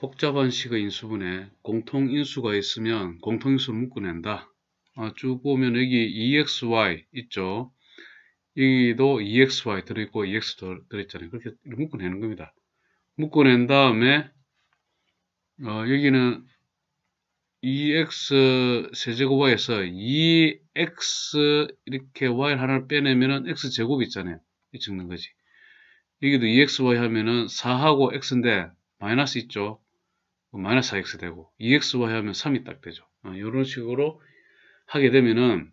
복잡한 식의 인수분에 공통인수가 있으면 공통인수 묶어낸다. 아, 쭉 보면 여기 EXY 있죠. 여기도 EXY 들어있고 EX 들어있잖아요. 그렇게 묶어내는 겁니다. 묶어낸 다음에 어, 여기는 EX 세제곱에서 e x 이렇게 Y 를 하나를 빼내면은 X 제곱 있잖아요. 이 적는 거지. 여기도 EXY 하면은 4하고 X인데 마이너스 있죠. 뭐 마이너스 4x 되고 2xy 하면 3이 딱 되죠. 이런 어, 식으로 하게 되면은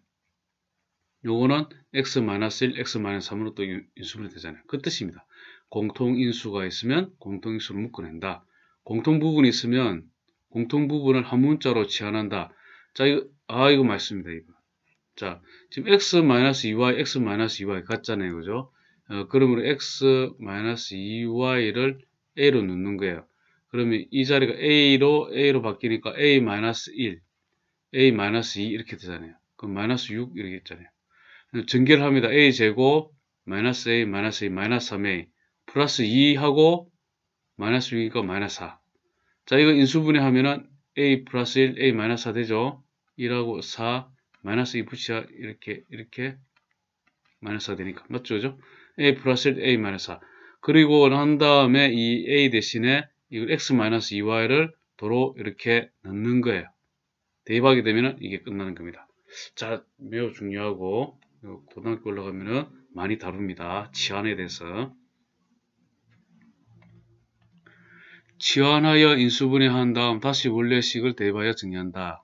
요거는 x-1, x-3으로 또 인수분해 되잖아요. 그 뜻입니다. 공통인수가 있으면 공통인수를 묶어낸다. 공통부분이 있으면 공통부분을 한 문자로 지한한다. 자, 이거, 아, 이거 맞습니다. 이거. 자, 지금 x-2y, x-2y 같잖아요. 그죠? 어, 그러므로 x-2y를 a로 넣는 거예요. 그러면 이 자리가 A로 A로 바뀌니까 A-1, A-2 이렇게 되잖아요. 그럼 마이너스 6 이렇게 있잖아요. 전개를 합니다. A 제곱, 마이너스 A, 마이너스 A, 마이너스 3A, 플러스 2하고 마이너스 6이니까 마이너스 4. 자, 이거 인수분해 하면은 A 플러스 1, A 마이너스 4 되죠? 1하고 4, 마이너스 2 붙이야 이렇게 이렇게 마이너스 4 되니까 맞죠? 그죠? A 플러스 1, A 마이너스 4. 그리고 난 다음에 이 A 대신에 이걸 x-2y를 도로 이렇게 넣는 거예요. 대입하게 되면 이게 끝나는 겁니다. 자, 매우 중요하고 고등학교 올라가면은 많이 다룹니다. 치환에 대해서. 치환하여 인수분해한 다음 다시 원래식을 대입하여 정리한다.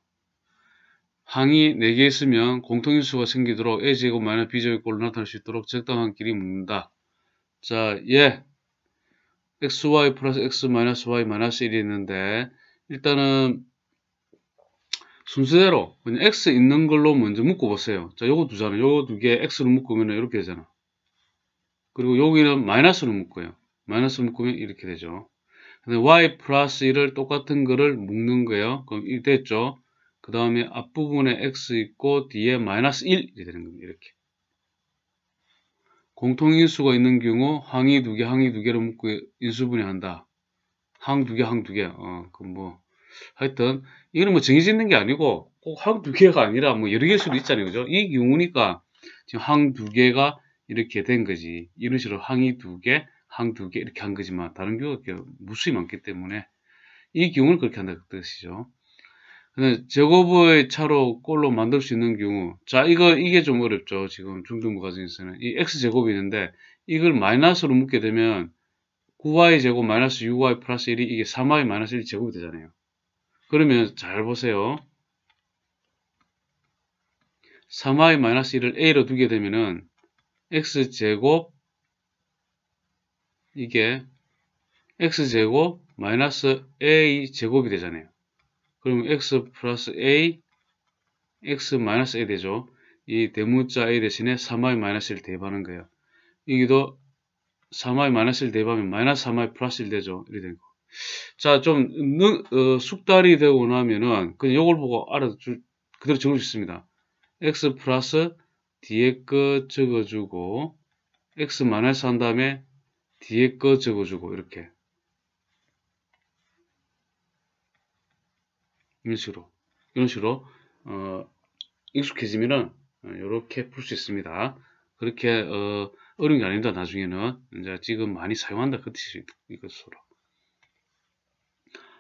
항이 4개 있으면 공통인수가 생기도록 A제곱 마이너스 B제곱 꼴로 나타날 수 있도록 적당한 길이 묶는다. 자, 예. xy 플러스 x 마이너스 y 마이너스 1이 있는데 일단은 순서대로 그냥 x 있는 걸로 먼저 묶어보세요. 자, 요거 두잖아. 요거 두개 x로 묶으면 이렇게 되잖아. 그리고 여기는 마이너스로 묶어요. 마이너스 묶으면 이렇게 되죠. 근데 y 플러스 1을 똑같은 거를 묶는 거예요. 그럼 이 됐죠. 그 다음에 앞부분에 x 있고 뒤에 마이너스 1이 되는 겁니다. 이렇게. 공통인수가 있는 경우 항이 두 개, 항이 두 개로 묶고 인수분해한다. 항 두 개, 항 두 개. 어, 그 뭐, 하여튼, 이거는 뭐 정해져 있는 게 아니고 꼭 항 두 개가 아니라 뭐 여러 개일 수도 있잖아요. 그죠? 이 경우니까 지금 항 두 개가 이렇게 된 거지. 이런 식으로 항이 두 개, 항 두 개 이렇게 한 거지만 다른 경우가 무수히 많기 때문에 이 경우는 그렇게 한다는 뜻이죠. 제곱의 차로 골로 만들 수 있는 경우 자 이거 이게 좀 어렵죠 지금 중등부 과정에서는 이 x제곱이 있는데 이걸 마이너스로 묶게 되면 9y 제곱 마이너스 6y 플러스 1이 이게 3y 마이너스 1 제곱이 되잖아요 그러면 잘 보세요 3y 마이너스 1을 a로 두게 되면은 x제곱 이게 x제곱 마이너스 a 제곱이 되잖아요 그럼 x 플러스 a, x 마이너스 a 되죠. 이 대문자 a 대신에 3y 마이너스 1 대입하는 거예요. 이기도 3y 마이너스 1 대입하면 마이너스 3y 플러스 1 되죠. 이렇게 되 거. 자, 좀, 능, 어, 숙달이 되고 나면은, 그냥 요걸 보고 알아서 줄, 그대로 적을 수 있습니다. x 플러스 뒤에 거 적어주고, x 마이너스 한 다음에 뒤에 거 적어주고, 이렇게. 이런 식으로 이런 식으로 어, 익숙해지면은 이렇게 어, 풀수 있습니다. 그렇게 어, 어려운 게 아닙니다. 나중에는 이제 지금 많이 사용한다 그 뜻이 이것으로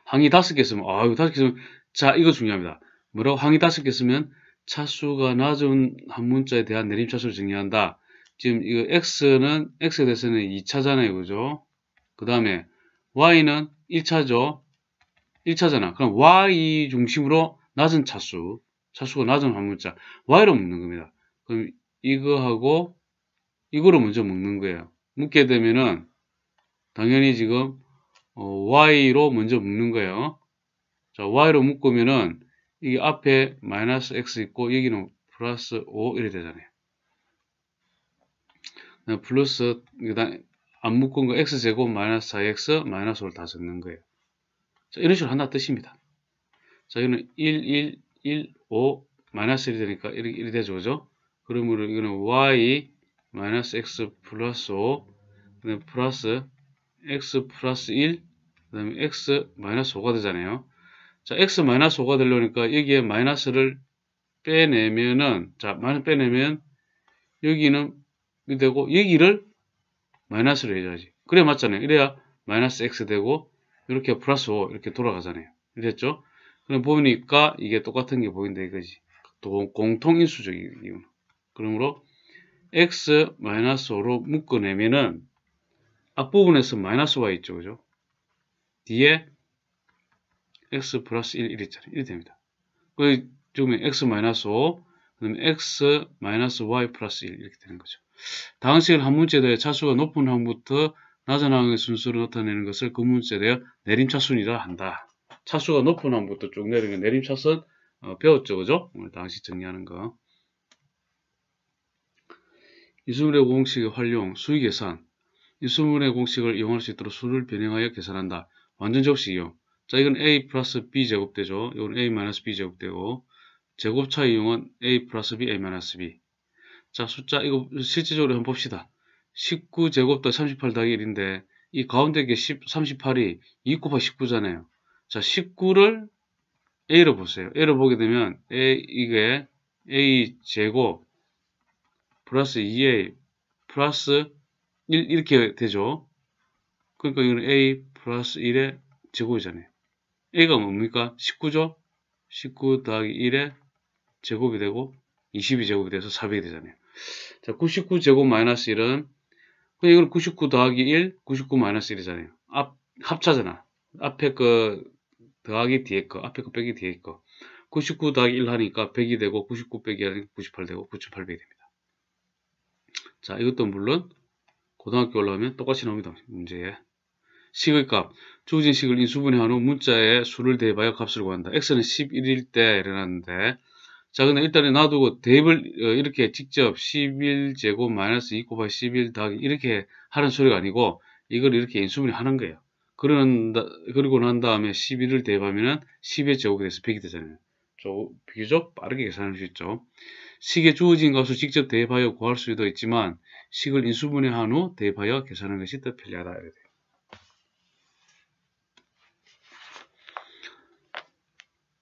항이 다섯 개으면아 이거 다섯 개 쓰면 자 이거 중요합니다. 뭐라고 항이 다섯 개으면 차수가 낮은 한 문자에 대한 내림 차수를 정리한다. 지금 이거 x는 x에 대해서는 2차잖아요. 그죠? 그 다음에 y는 1차죠. 1차잖아. 그럼 y 중심으로 낮은 차수, 차수가 낮은 화물자, y로 묶는 겁니다. 그럼 이거하고 이거로 먼저 묶는 거예요. 묶게 되면은 당연히 지금 어, y로 먼저 묶는 거예요. 자, y로 묶으면은 이게 앞에 마이너스 x 있고 여기는 플러스 5 이렇게 되잖아요. 플러스 안 묶은 거 x제곱 마이너스 4x 마이너스 5를 다 적는 거예요. 자, 이런 식으로 한다 뜻입니다. 자, 이거는 1, 1, 1, 5, 마이너스 1이 되니까 이렇게 1이 되죠. 그죠? 그러므로 이거는 y 마이너스 x 플러스 5, 그 다음에 플러스 x 플러스 1, 그 다음에 x 마이너스 5가 되잖아요. 자, x 마이너스 5가 되려니까 여기에 마이너스를 빼내면은, 자, 마이너스 빼내면 여기는 이 되고, 여기를 마이너스로 해줘야지. 그래 맞잖아요. 이래야 마이너스 x 되고, 이렇게 플러스 5 이렇게 돌아가잖아요. 됐죠? 그럼 보니까 이게 똑같은 게 보인다 이거지. 공통인수적인 이유. 그러므로 x 마이너스 5로 묶어내면은 앞부분에서 마이너스 y 있죠. 그죠? 뒤에 x 플러스 1, 1 있잖아요. 1 됩니다. 그 지금 x 마이너스 5, 그다음 x 마이너스 y 플러스 1 이렇게 되는 거죠. 다항식을 한 문제에 대 차수가 높은 항부터 낮은 항의 순수를 나타내는 것을 그문에 대해 내림차순이라 한다. 차수가 높은 항부터 쭉 내리는 내림차순 어, 배웠죠, 그죠? 오늘 당시 정리하는 거. 이수문의 공식의 활용, 수익 계산. 이수문의 공식을 이용할 수 있도록 수를 변형하여 계산한다. 완전 적식 이용. 자, 이건 a 플러스 b 제곱되죠. 이건 a 마이너스 b 제곱되고 제곱차 이용은 a 플러스 b, a 마이너스 b. 자, 숫자 이거 실질적으로 한번 봅시다. 19제곱 도38 더하기 1인데 이 가운데 게 10, 38이 2 곱하기 19잖아요. 자 19를 A로 보세요. A로 보게 되면 A, 이게 A 제곱 플러스 2A 플러스 1 이렇게 되죠. 그러니까 이건 A 플러스 1의 제곱이잖아요. A가 뭡니까? 19죠? 19 더하기 1의 제곱이 되고 22제곱이 돼서 400이 되잖아요. 자, 99제곱 마이너스 1은 근데 그 이걸 99 더하기 1, 99 마이너스 1이잖아요. 앞, 합차잖아. 앞에 거 더하기 뒤에 거, 앞에 거 빼기 뒤에 거. 99 더하기 1 하니까 100이 되고, 99 빼기 하니까 98 되고, 98 빼기 됩니다. 자, 이것도 물론, 고등학교 올라오면 똑같이 나옵니다. 문제에. 식의 값. 주어진 식을 인수분해한 후문자에 수를 대입하여 값을 구한다. x는 11일 때 일어났는데, 자, 근데 일단은 놔두고 대입을 어, 이렇게 직접 11제곱 마이너스 2 곱하기 11 더하기 이렇게 하는 소리가 아니고 이걸 이렇게 인수분해 하는 거예요. 그런, 그리고 난 다음에 11을 대입하면 10의 제곱이 돼서 100이 되잖아요. 비교적 빠르게 계산할 수 있죠. 식에 주어진 값을 직접 대입하여 구할 수도 있지만 식을 인수분해한 후 대입하여 계산하는 것이 더 편리하다.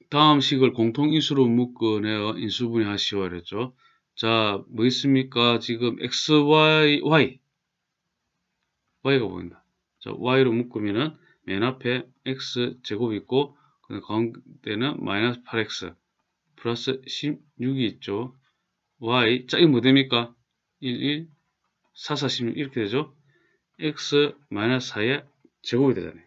다음 식을 공통인수로 묶어내어 인수분해 하시오 이랬죠. 자, 뭐 있습니까? 지금 x, y, y. y가 보인다. 자, y로 묶으면은 맨 앞에 x 제곱 있고 그 가운데는 마이너스 8x 플러스 16이 있죠. y 짝이 뭐 됩니까? 1, 1, 4, 4, 16 이렇게 되죠. x 마이너스 4의 제곱이 되잖아요.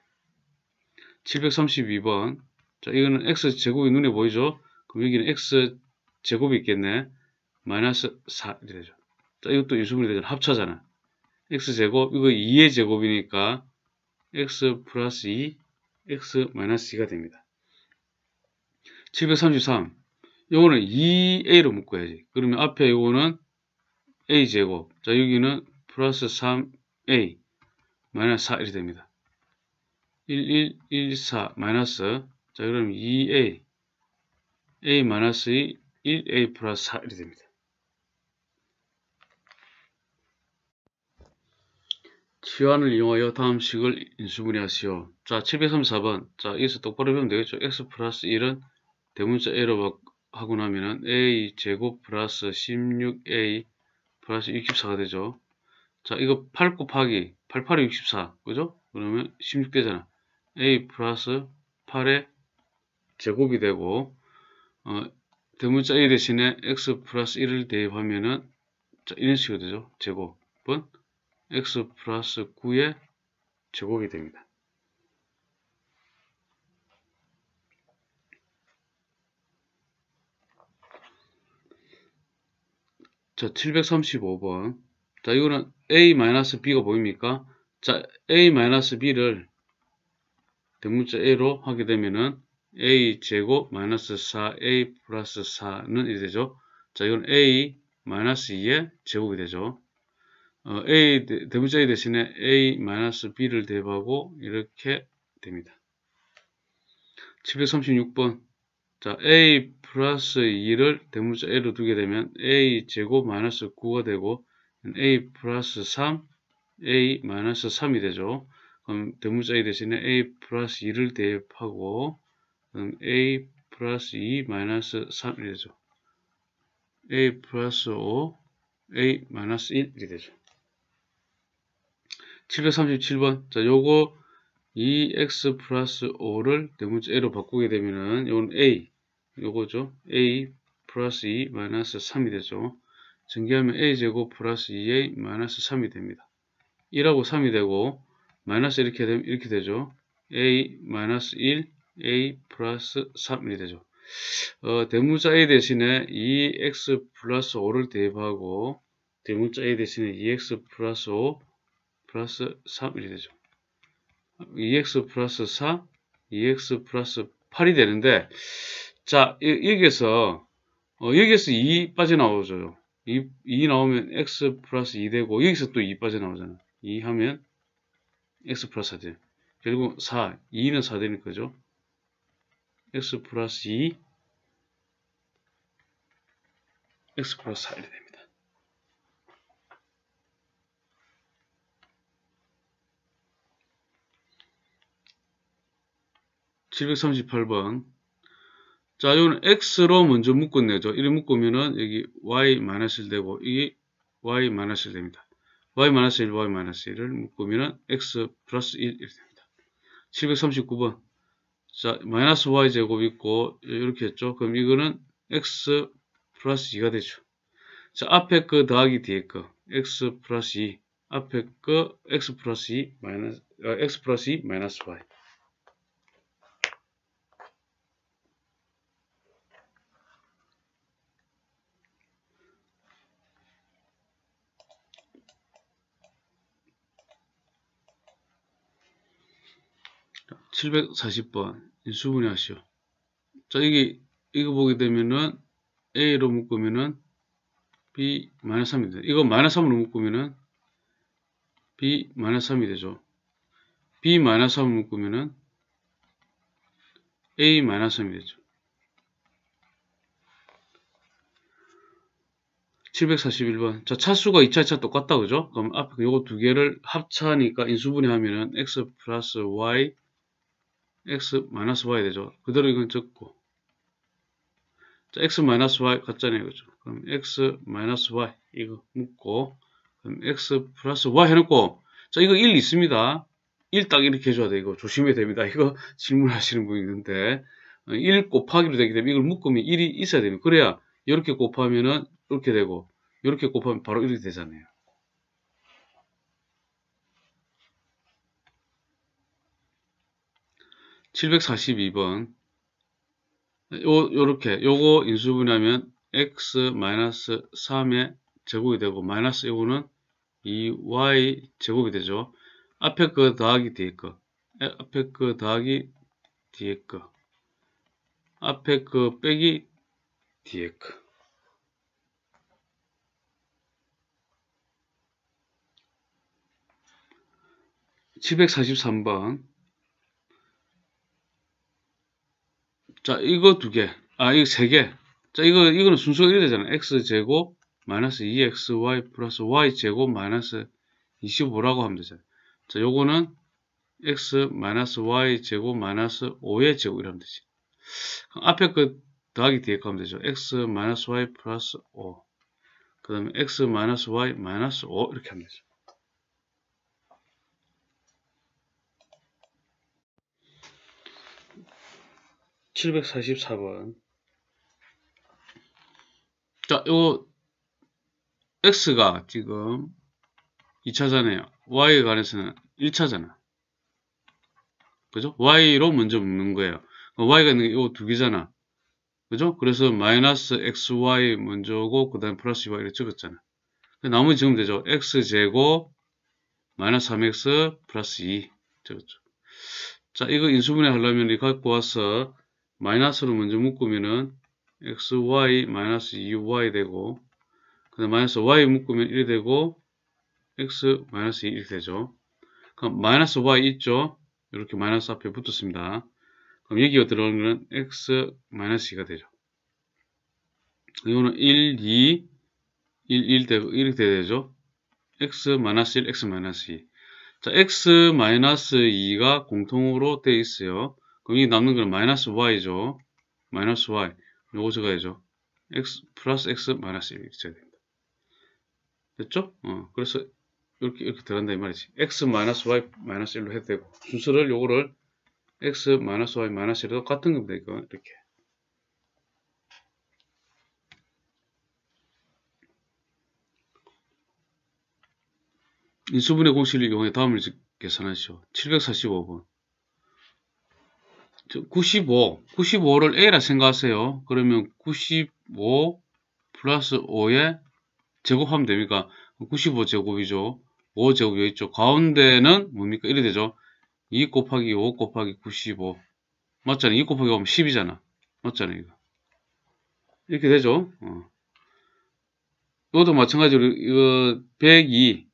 732번 자, 이거는 x 제곱이 눈에 보이죠? 그럼 여기는 x 제곱이 있겠네. 마이너스 4이래죠 자, 이것도 유수분이 되잖아. 합쳐잖아. x 제곱, 이거 2의 제곱이니까 x 플러스 2, x 마이너스 2가 됩니다. 733. 요거는 2a로 묶어야지. 그러면 앞에 요거는 a 제곱. 자, 여기는 플러스 3a 마이너스 4이렇 됩니다. 1114 마이너스 자 그럼 2a a 마이너스 2 1a 플러스 4 이렇게 됩니다. 치환을 이용하여 다음 식을 인수분해하시오. 자, 734번. 자, 여기서 똑바로 보면 되겠죠. x 플러스 1은 대문자 a로 하고 나면은 a 제곱 플러스 16a 플러스 64가 되죠. 자, 이거 8 곱하기 8, 8이 64. 그죠? 그러면 16 되잖아. a 플러스 8에 제곱이 되고 어, 대문자 a 대신에 x 플러스 1을 대입하면은 이런 식으로 되죠. 제곱은 x 플러스 9의 제곱이 됩니다. 자, 735번. 자, 이거는 a-b가 보입니까? 자, a-b를 대문자 a로 하게 되면은 a 제곱 마이너스 4a 플러스 4는 이렇 되죠. 자, 이건 a 마이너스 2의 제곱이 되죠. 어, a 대문자 a 대신에 a 마이너스 b를 대입하고 이렇게 됩니다. 736번 자 a 플러스 2를 대문자 a로 두게 되면 a 제곱 마이너스 9가 되고 a 플러스 3 a 마이너스 3이 되죠. 그럼 대문자 a 대신에 a 플러스 2를 대입하고 음, a 플러스 2 e 마이너스 3이 되죠. a 플러스 5 a 마이너스 1이 되죠. 737번 자 요거 2x e 플러스 5를 대문자 a로 바꾸게 되면은 요건 a 요거죠 a 플러스 2 e 마이너스 3이 되죠 전개하면 a 제곱 플러스 2a 마이너스 3이 됩니다 1하고 3이 되고 마이너스 이렇게 되면 이렇게 되죠 a 마이너스 1 a 플러스 3이 되죠. 어, 대문자 a 대신에 2x e 플러스 5를 대입하고 대문자 a 대신에 2x e 플러스 5 플러스 3이 되죠. 2x e 플러스 4, 2x 플러스 8이 되는데 자 여기에서 어, 여기에서 2 빠져나오죠. 2, 2 나오면 x 플러스 2 되고 여기서 또 2 빠져나오잖아. 2 하면 x 플러스 4 돼요. 결국 4, 2는 4 되는 거죠. x 플러스 2 e. x 플러스 4이 됩니다. 7 3 8번 자, 이건 x로 먼저 묶어내죠. 이렇게 묶으면은 여기 y 마이너스 1 되고 이게 y 마이너스 1 됩니다. y 마이너 1, y 마이너 1을 묶으면은 x 플러스 1 이렇게 됩니다. 739번 자, 마이너스 y 제곱 있고, 이렇게 했죠. 그럼 이거는 x 플러스 2가 되죠. 자, 앞에 거 더하기 뒤에 거. x 플러스 2. 앞에 거 x 플러스 2 마이너스, 아, x 플러스 2 마이너스 y. 740번 인 수분해하시오. 자, 이게, 이거 보게 되면은 A로 묶으면은 B 마이너스 3이 돼. 이거 마이너스 3으로 묶으면은 B 마이너스 3이 되죠. B 마이너스 3을 묶으면은 A 마이너스 3이 되죠. 741번. 자, 차수가 2차, 차 똑같다, 그죠? 그럼 앞에 요거 두 개를 합차니까 하 인수분해 하면은 x 플러스 y x y 되죠. 그대로 이건 적고 자, x y 같잖아요. 그죠? 그럼 x y 이거 묶고 그럼 x 플러스 y 해놓고 자 이거 1 있습니다. 1 딱 이렇게 해줘야 돼. 이거 조심해야 됩니다. 이거 질문하시는 분이 있는데 1 어, 곱하기로 되기 때문에 이걸 묶으면 1이 있어야 됩니다. 그래야 이렇게 곱하면은 이렇게 되고 이렇게 곱하면 바로 이렇게 되잖아요. 742번 요, 요렇게 요거 인수분해하면 x 마이너스 3의 제곱이 되고 마이너스 요거는 2y 제곱이 되죠. 앞에 거 더하기 뒤에 거 예, 앞에 거 더하기 뒤에 거 앞에 거 빼기 뒤에 거743번 자, 이거 두 개. 아, 이거 세 개. 자, 이거, 이거는 순서가 이래 되잖아. x제곱 마이너스 2xy 플러스 y제곱 마이너스 25라고 하면 되잖아. 자, 요거는 x 마이너스 y 제곱 마이너스 5의 제곱이라면 되지. 앞에 거 그 더하기 뒤에 거 하면 되죠. x 마이너스 y 플러스 5. 그 다음에 x 마이너스 y 마이너스 5 이렇게 하면 되죠. 744번 자, 요 x가 지금 2차잖아요. y에 관해서는 1차잖아. 그죠? y로 먼저 묶는 거예요. y가 있는 게 요 두 개잖아. 그죠? 그래서 마이너스 xy 먼저고 오그 다음에 플러스 y를 찍었잖아. 그 나머지 지금 되죠? x제곱 마이너스 3x 플러스 2 찍었죠. 자, 이거 인수분해 하려면 이거 갖고 와서 마이너스로 먼저 묶으면은 xy 마이너스 2y 되고 그 다음 마이너스 y 묶으면 1이 되고 x 마이너스 2이 되죠. 그럼 마이너스 y 있죠? 이렇게 마이너스 앞에 붙었습니다. 그럼 여기가 들어가는건 x 마이너스 2가 되죠. 이거는 1, 2, 1, 1 되고 이렇게 되죠. x 마이너스 1, x 마이너스 2. 자, x 마이너스 2가 공통으로 되어 있어요. 그럼 이 남는 거는 마이너스 y죠. 마이너스 y. 요거 제가해죠 x 플러스 x 마이너스 1 있어야 됩니다. 됐죠? 어, 그래서 이렇게 이렇게 들어간다 이 말이지. x 마이너스 y 마이너스 1로 해도 되고 순서를 요거를 x 마이너스 y 마이너스 1로 같은 겁니다. 이거 이렇게. 인수분해 공식을 이용해 다음을 계산하시죠 745번. 95, 95를 A라 생각하세요. 그러면 95 플러스 5에 제곱하면 됩니까? 95 제곱이죠. 5 제곱 여기 있죠. 가운데는 뭡니까? 1이 되죠. 2 곱하기 5 곱하기 95 맞잖아요. 2 곱하기 5면 10이잖아. 맞잖아요. 이거. 이렇게 되죠. 어. 이것도 마찬가지로 이거 102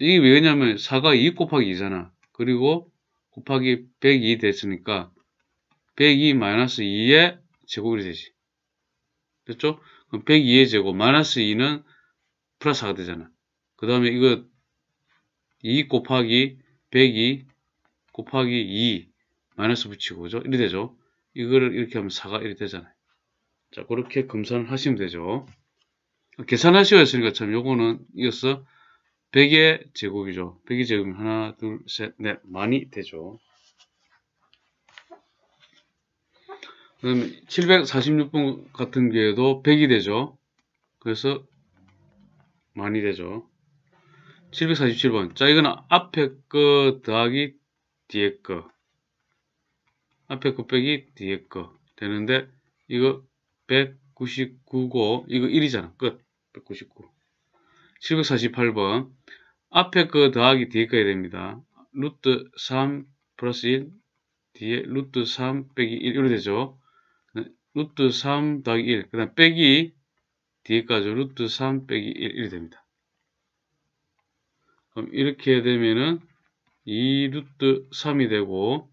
이게 왜냐면 4가 2 곱하기 2잖아. 그리고 곱하기 102 됐으니까 102 마이너스 2의 제곱이 되지. 됐죠? 그럼 102의 제곱 마이너스 2는 플러스 4가 되잖아. 그 다음에 이거 2 곱하기 102 곱하기 2 마이너스 붙이고 그죠? 이렇게 되죠? 이거를 이렇게 하면 4가 이렇게 되잖아요. 자 그렇게 검산을 하시면 되죠. 계산하시오 했으니까 참 요거는 이어서 100의 제곱이죠. 100의 제곱이 하나, 둘, 셋, 넷 많이 되죠. 그 다음에 746번 같은 경우에도 100이 되죠. 그래서 많이 되죠. 747번. 자, 이거는 앞에 거 더하기 뒤에 거. 앞에 거 빼기 뒤에 거 되는데 이거 199고 이거 1이잖아. 끝. 199. 748번. 앞에 그 더하기 뒤에 거야 됩니다. 루트 3 플러스 1 뒤에 루트 3 빼기 1 이렇게 되죠. 루트 3 더하기 1, 그 다음 빼기 뒤에까지 루트 3 빼기 1 이렇게 됩니다. 그럼 이렇게 되면은 2 루트 3이 되고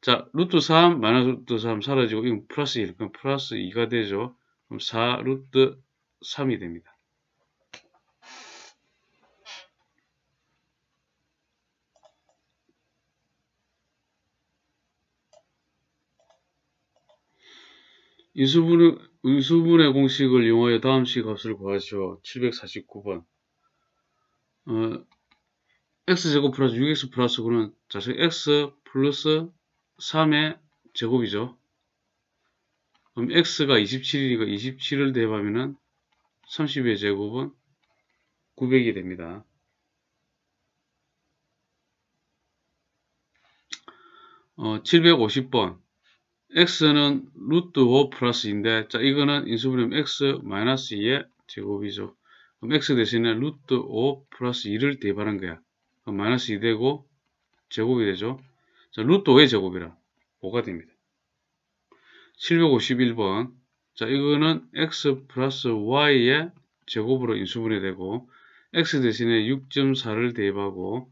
자 루트 3 마이너스 루트 3 사라지고 이건 플러스 1 그럼 플러스 2가 되죠. 그럼 4 루트 3이 됩니다. 인수분의, 인수분의 공식을 이용하여 다음 시 값을 구하시오. 749번. 어, x제곱 플러스 6x 플러스 9는 자식 x 플러스 3의 제곱이죠. 그럼 x가 27이니까 27을 대입하면 30의 제곱은 900이 됩니다. 어, 750번 x는 루트 5 플러스인데 자 이거는 인수분해 x 마이너스 2의 제곱이죠. 그럼 x 대신에 루트 5 플러스 2를 대입하는 거야. 그럼 마이너스 2 되고 제곱이 되죠. 자 루트 5의 제곱이라 5가 됩니다. 751번 자 이거는 x 플러스 y의 제곱으로 인수분해 되고 x 대신에 6.4를 대입하고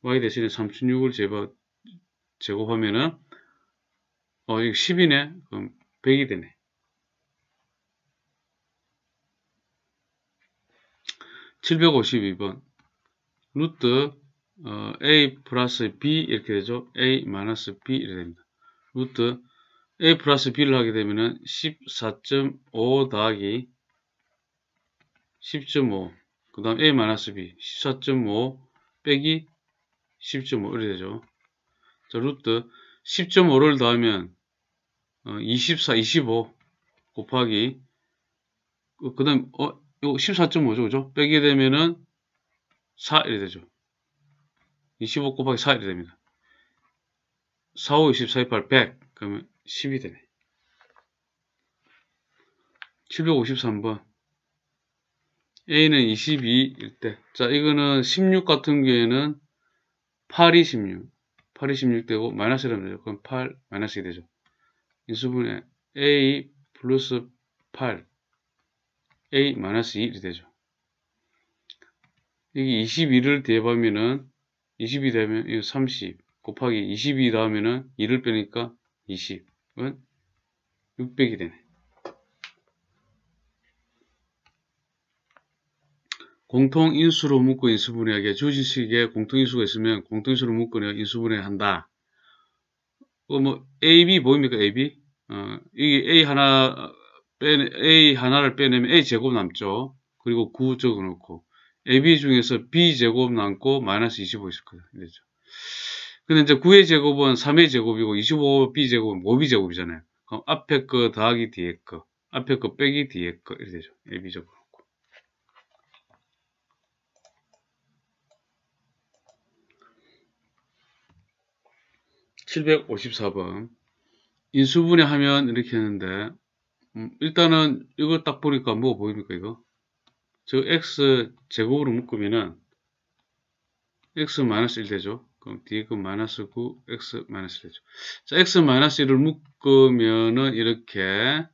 y 대신에 3.6을 제곱하면은 어, 이거 10이네? 그럼 100이 되네. 7 5 2번 루트 어, a 플러스 b 이렇게 되죠 a 마이너스 b 이렇게 됩니다 루트 a 플러스 b를 하게 되면은 십사점 더하기 10.5. 그 다음 a 마이너스 b 14.5 빼기 10.5. 이렇게 되죠 자 루트 1 0 5를 더하면 24, 어, 25 곱하기 그 다음 어? 요 14.5죠 그죠? 빼게 되면은 4 이래 되죠 25 곱하기 4 이래 됩니다 4, 5, 20, 4, 28, 100 그러면 10이 되네 753번 A는 22일 때. 자, 이거는 16 같은 경우에는 8이 16. 8이 16 되고, 마이너스 되면 되죠. 그럼 8, 마이너스 2 되죠. 인수분해 a 플러스 8 a 마이너스 1이 되죠. 여기 2 1을 대입하면은 20이 되면 이거 30 곱하기 22 다음에는 2를 빼니까 20은 600이 되네. 공통인수로 묶고 인수분해하게 주지식에 공통인수가 있으면 공통인수로 묶거나 인수분해한다. 어, 뭐 AB 보입니까? AB? 어, 이게 A 하나 빼 A 하나를 빼내면 A 제곱 남죠. 그리고 9 적어 놓고 AB 중에서 B 제곱 남고 마이너스 25 있을 거예요. 이죠 근데 이제 9의 제곱은 3의 제곱이고 25B 제곱은 5B 제곱이잖아요. 그럼 앞에 거 더하기 뒤에 거, 앞에 거 빼기 뒤에 거 이렇게 되죠. AB 제곱. 754번 인수분해 하면 이렇게 했는데 음, 일단은 이거 딱 보니까 뭐 보입니까 이거 저 x 제곱으로 묶으면은 x 마이너스 1 되죠 그럼 뒤에 그 마이너스 9 x 마이너스 1 되죠 자 x 마이너스 1을 묶으면은 이렇게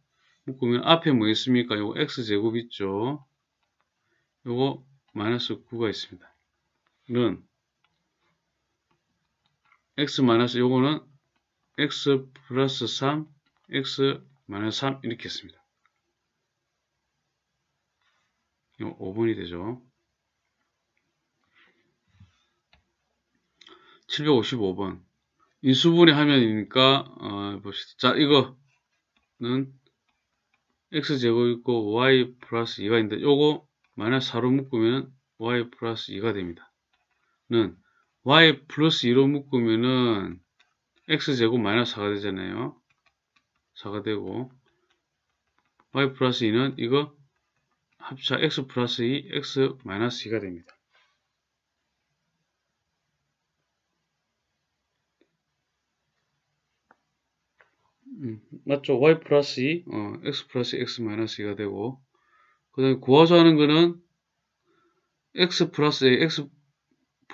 묶으면 앞에 뭐 있습니까 요거 x 제곱 있죠 요거 마이너스 9가 있습니다 는 x 마이너스 요거는 x 플러스 3, x 마이너스 3 이렇게 했습니다. 요 5번이 되죠. 755번 인수분해 하면이니까 어, 봅시다. 자 이거는 x제곱 있고 y 플러스 2가 있는데 요거 마이너스 4로 묶으면 y 플러스 2가 됩니다. 는 y 플러스 2로 묶으면은 x제곱 마이너스 4가 되잖아요. 4가 되고 y 플러스 2는 이거 합차 x 플러스 2, x 마이너스 2가 됩니다. 음, 맞죠? y 플러스 2, 어, x 플러스 x 마이너스 2가 되고 그 다음에 구하자 하는 거는 x 플러스 a, x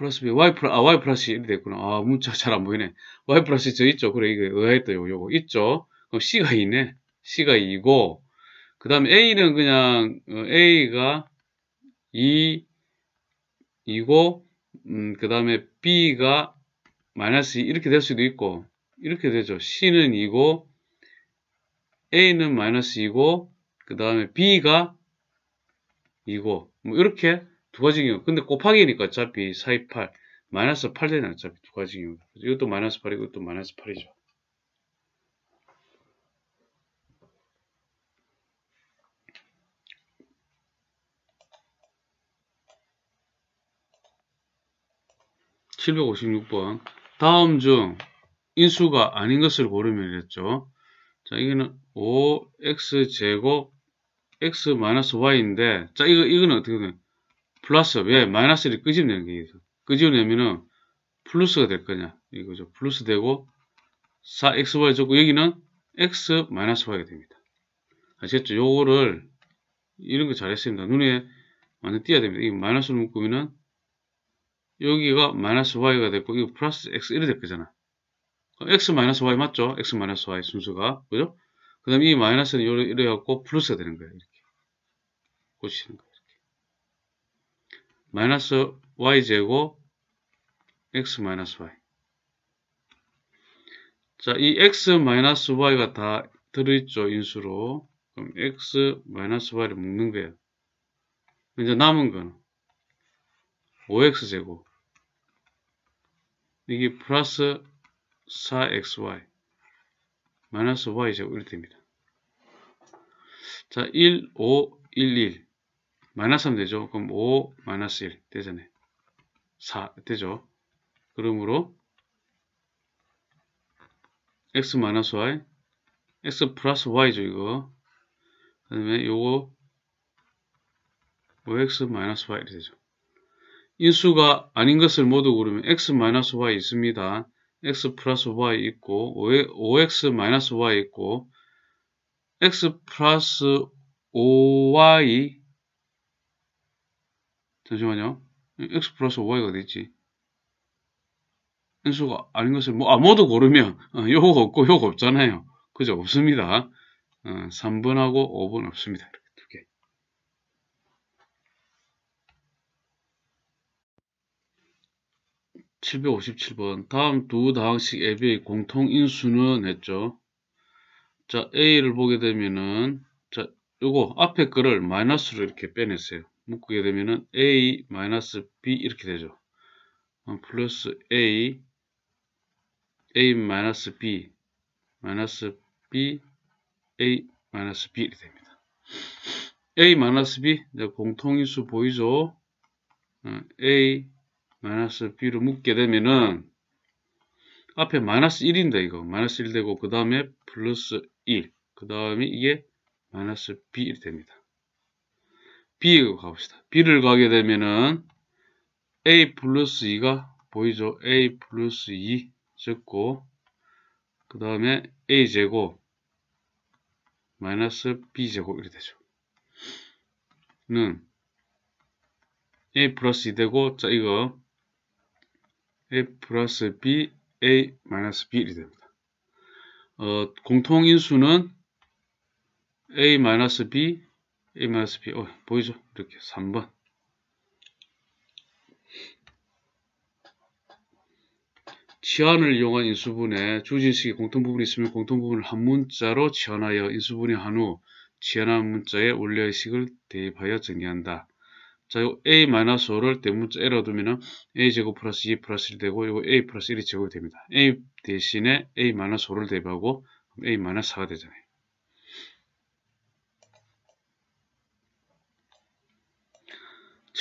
플러스 B, Y 플러스, 아, Y 플러스 1이 됐구나. 아, 문자 잘 안 보이네. Y 플러스 저 있죠. 그래, 이거 의아했다, 요거, 요거. 있죠. 그럼 C가 2네. C가 2고, 그 다음에 A는 그냥, 어, A가 2, e, 2고, 음, 그 다음에 B가 마이너스 2, e. 이렇게 될 수도 있고, 이렇게 되죠. C는 2고, A는 마이너스 2고, 그 다음에 B가 2고, 뭐, 이렇게 두 가지 경우. 근데 곱하기니까 어차피 4, 2, 8. 마이너스 8 되는 어차피 두 가지 경우. 이것도 마이너스 8이고 이것도 마이너스 8이죠. 7 5 6번 다음 중 인수가 아닌 것을 고르면 이랬죠. 자, 이거는 5x 제곱 x 마이너스 y인데 자, 이거 이거는 어떻게 되나 플러스 왜 마이너스를 끄집내는 게 이거 끄집내면은 플러스가 될 거냐 이거죠 플러스 되고 4xy 좋고 여기는 x 마이너스 y가 됩니다 아시겠죠 요거를 이런 거 잘했습니다 눈에 완전 띄어야 됩니다 이마이너스를 묶으면은 여기가 마이너스 y가 됐고 이거 플러스 x 이렇게 될 거잖아 x 마이너스 y 맞죠 x 마이너스 y 순서가 그죠 그 다음에 이 마이너스는 이래, 갖고 플러스가 되는 거야 이렇게 꽂히는 거예 마이너스 y제곱 x 마이너스 y 자, 이 x 마이너스 y가 다 들어있죠, 인수로. 그럼 x 마이너스 y를 묶는 거예요. 이제 남은 건 5x제곱 이게 플러스 4xy 마이너스 y제곱 이렇게 됩니다. 자, 1, 5, 1, 1 마이너스 하면 되죠. 그럼 5 마이너스 1 되잖아요. 4 되죠. 그러므로 x 마이너스 y x 플러스 y죠 이거 그 다음에 요거 5x 뭐 마이너스 y 되죠. 인수가 아닌 것을 모두 고르면 x 마이너스 y 있습니다. x 플러스 y 있고 5x 마이너스 y 있고 x 플러스 5y 잠시만요. x 플러스 y가 어디 있지? 인수가 아닌 것을 뭐, 아, 모두 고르면 어, 요거 없고 요거 없잖아요. 그죠? 없습니다. 어, 3번하고 5번 없습니다. 이렇게 두 개. 7 5 7번 다음 두 다항식 앱의 공통인수는 했죠. 자, A를 보게 되면은, 자, 요거 앞에 글을 마이너스로 이렇게 빼냈어요. 묶게 되면은 a 마이너스 b 이렇게 되죠. 플러스 a a 마이너스 b 마이너스 b a 마이너스 b 이렇게 됩니다. a 마이너스 b 공통인수 보이죠? 어, a 마이너스 b로 묶게 되면은 앞에 마이너스 1인데 이거 마이너스 1 되고 그 다음에 플러스 1그 다음에 이게 마이너스 b 이렇게 됩니다. B 가봅시다. B를 가게 되면은 A 플러스 2가 보이죠? A 플러스 2 e 적고 그 다음에 A 제곱 마이너스 B 제곱 이렇게 되죠. 는 A 플러스 2 e 되고 자 이거 A 플러스 B A 마이너스 B 이렇게 됩니다. 어, 공통인수는 A 마이너스 B MSP 어, 보이죠? 이렇게 3번 치안을 이용한 인수분해 주진식의 공통 부분이 있으면 공통 부분을 한 문자로 치환하여 인수분해 한후 치환한 문자에 원리의식을 대입하여 정의한다. 자, 요 a-5를 대문자 에러 두면은 a제곱 플러스 2 e 플러스 1 되고 이거 a 플러스 1이 제곱이 됩니다. a 대신에 a-5를 대입하고 a-4가 되잖아요.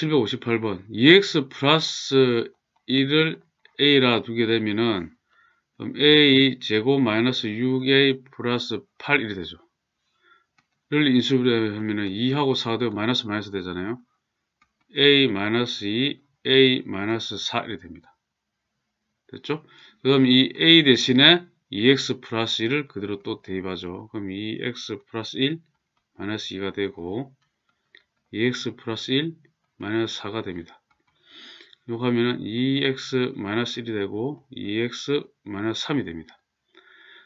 758번 EX 플러스 1을 A라 두게 되면은 그럼 A 제곱 마이너스 6A 플러스 8 이렇게 되죠. 를인수분 하면은 2하고 4가 되고 마이너스 마이너스 되잖아요. A 마이너스 2, A 마이너스 4 이렇게 됩니다. 됐죠? 그럼 이 A 대신에 2X e 플러스 1을 그대로 또 대입하죠. 그럼 2X e 플러스 1 마이너스 2가 되고 2X e 플러스 1 마이너스 4가 됩니다. 이거 하면은 2x e 마이너스 1이 되고 2x e 마이너스 3이 됩니다.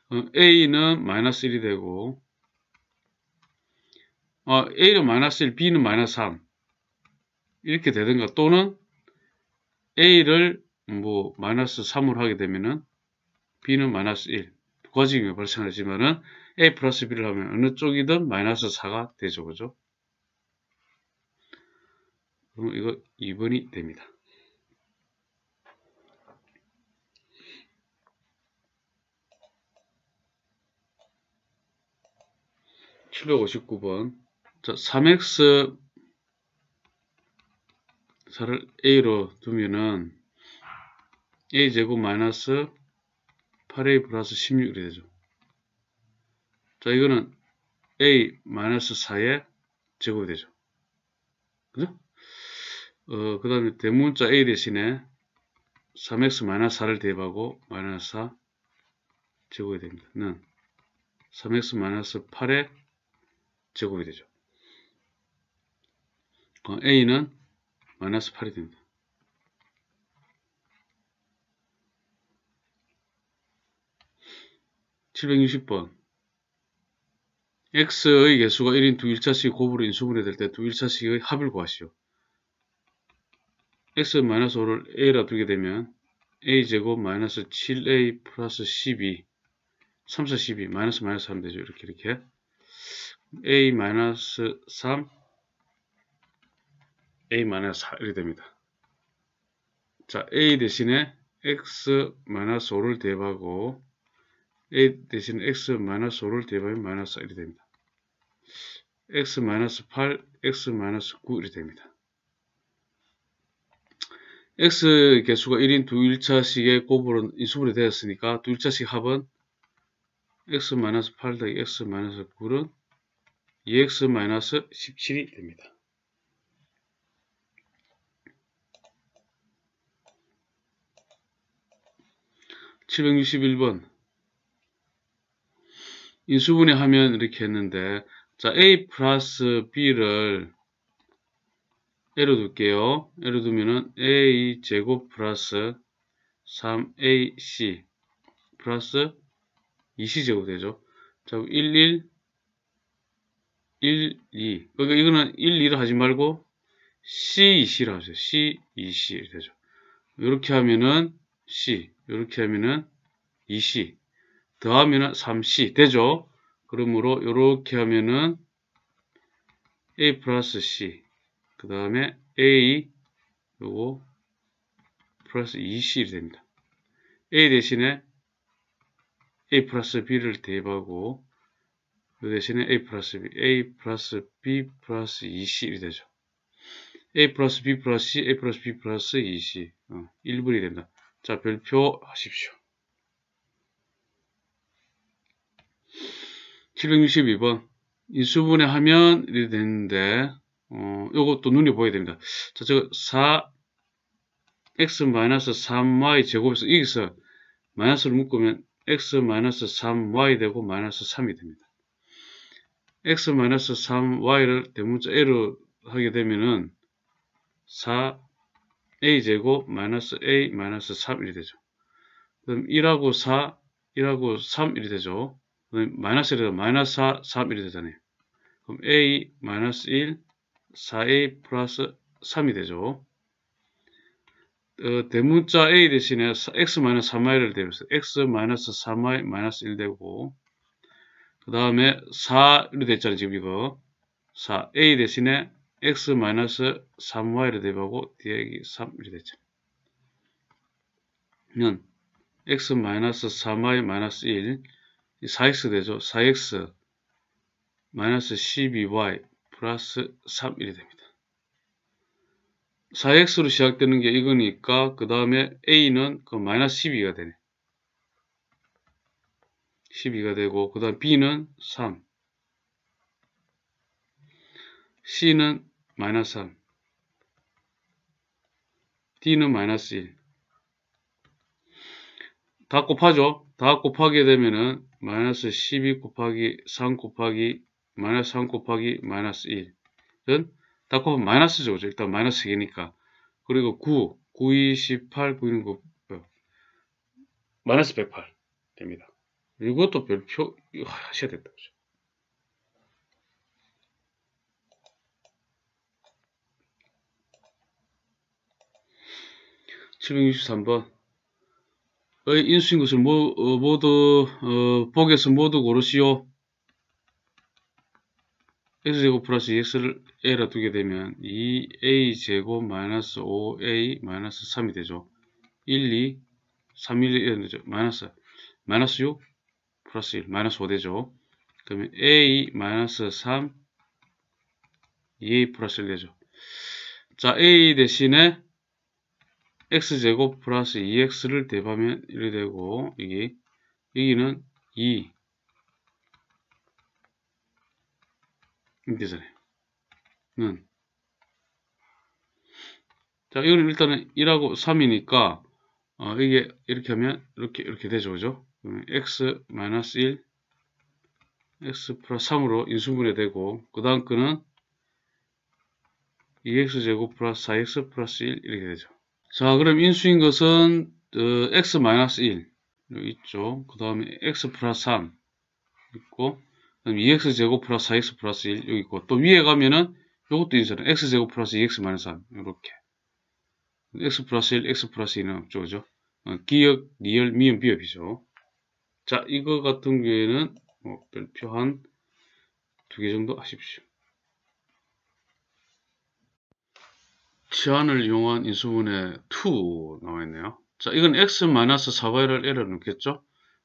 어, a는 마이너스 1이 되고 어, a는 마이너스 1, b는 마이너스 3 이렇게 되든가 또는 a를 뭐 마이너스 3으로 하게 되면은 b는 마이너스 1두 가지 경우가 발생하지만은 a 플러스 b를 하면 어느 쪽이든 마이너스 4가 되죠 그죠 그럼 이거 2번이 됩니다. 7 5 9번 자, 3x 4를 a로 두면은 a 제곱 마이너스 8a 플러스 16이 되죠. 자, 이거는 a 마이너스 4의 제곱이 되죠. 그죠? 어, 그 다음에 대문자 A 대신에 3x-4를 대입하고 마이너스 4 제곱이 됩니다. 는 3x-8의 제곱이 되죠. 어, A는 마이너스 8이 됩니다. 7 6 0번 x의 개수가 1인두일차씩 곱으로 인수분해될 때 두일차식의 합을 구하시오. x-5를 a라 두게 되면 a제곱 마이너스 7a 플러스 12 3, 4, 12 마이너스 마이너스 하면 되죠. 이렇게 이렇게 a 마이너스 3 a 마이너스 4 이렇게 됩니다. 자 a 대신에 x 마이너스 5를 대입하고 a 대신 x 마이너스 5를 대입하면 마이너스 1이 됩니다. x 마이너스 8, x 마이너스 9 이렇게 됩니다. x 개수가 1인 2일차식의 곱으로 인수분해 되었으니까 2일차식 합은 x-8 더 x-9는 2x-17이 됩니다. 7 6 1번 인수분해하면 이렇게 했는데 자 a 플러스 b를 예를 들게요. 예를 들면은 a 제곱 플러스 3ac 플러스 2c 제곱 되죠. 자, 1, 1, 1, 2. 그러니까 이거는 1, 2를 하지 말고 C2C라고 하세요. C2C 되죠. 이렇게 하면은 C, 이렇게 하면은 2C, 더하면은 3C 되죠. 그러므로 이렇게 하면은 A 플러스 C, 그 다음에 A 요거 플러스 2 e, 0이 됩니다. A 대신에 A 플러스 B를 대입하고 그 대신에 A 플러스 B, A 플러스 B 플러스 2 e, 0이 되죠. A 플러스 B 플러스 C, A 플러스 B 플러스 2 e, 0 어, 1분이 된다. 자, 별표 하십시오. 762번 인수분해 하면 이렇게 되는데 어, 요것도 눈이 보여야 됩니다. 자, 저 4x-3y 제곱에서 여기서 마이너스를 묶으면 x-3y 되고 마이너스 3이 됩니다. x-3y를 대문자 L로 하게 되면은 4a제곱 마이너스 a 마이너스 3이 되죠. 그럼 1하고 4, 1하고 3이 되죠. 그럼 마이너스 1에서 마이너스 4, 3이 되잖아요. 그럼 a 마이너스 1, 4a 플러스 3이 되죠. 어, 대문자 a 대신에 x 3y를 대입해서 x 3y 마이너스 1 되고 그 다음에 4로 됐잖아요 지금 이거 4 a 대신에 x 3y를 대입하고 dx 3이 됐죠. 면 x 마이너 3y 1 4x 되죠. 4x 마이너스 12y 플러스 3이 됩니다. 4x로 시작되는 게 이거니까 그 다음에 a는 그 마이너스 12가 되네. 12가 되고 그 다음 b는 3 c는 마이너스 3 d는 마이너스 1다 곱하죠. 다 곱하게 되면은 마이너스 12 곱하기 3 곱하기 마이너스 3 곱하기 마이너스 1은 다 곱하면 마이너스죠. 그죠? 일단 마이너스 2니까. 그리고 9, 9, 2, 18, 9, 6, 9, 마이너스 108 됩니다. 이것도 별표 하셔야 된다. 그죠? 칠백육 번의 인수인 것을 어, 모두 어, 보에서 모두 고르시오. x제곱 플러스 2x를 a라 두게 되면 2a제곱 마이너스 5a 마이너스 3이 되죠. 1, 2, 3, 1, 이 되죠. 마이너스 마이너스 6 플러스 1 마이너스 5 되죠. 그러면 a 마이너스 3 2a 플러스 1 되죠. 자 a 대신에 x제곱 플러스 2x를 대입하면 1이 되고 여기 여기는 2 이렇게잖아는 자, 이거는 일단은 1하고 3이니까 어, 이게 이렇게 하면 이렇게 이렇게 되죠. 그죠? x 1 x 플러스 3으로 인수분해 되고 그 다음 거는 2x제곱 플러스 4x 플러스 1 이렇게 되죠. 자 그럼 인수인 것은 어, x 마이너1 있죠. 그 다음에 x 플러스 3 있고 그럼 2x제곱 플러스 4x 플러스 1 여기 있고 또 위에 가면은 이것도 인쇄는 x제곱 플러스 2x 마이너스 3 이렇게 x 플러스 1, x 플러스 2는 없죠 죠 어, 기역, 리얼 미음, 비읍이죠 자 이거 같은 경우에는 뭐 별표 한두 개 정도 하십시오 치안을 이용한 인수분해 2 나와있네요 자 이건 x 마이너스 4y를 L을 넣겠죠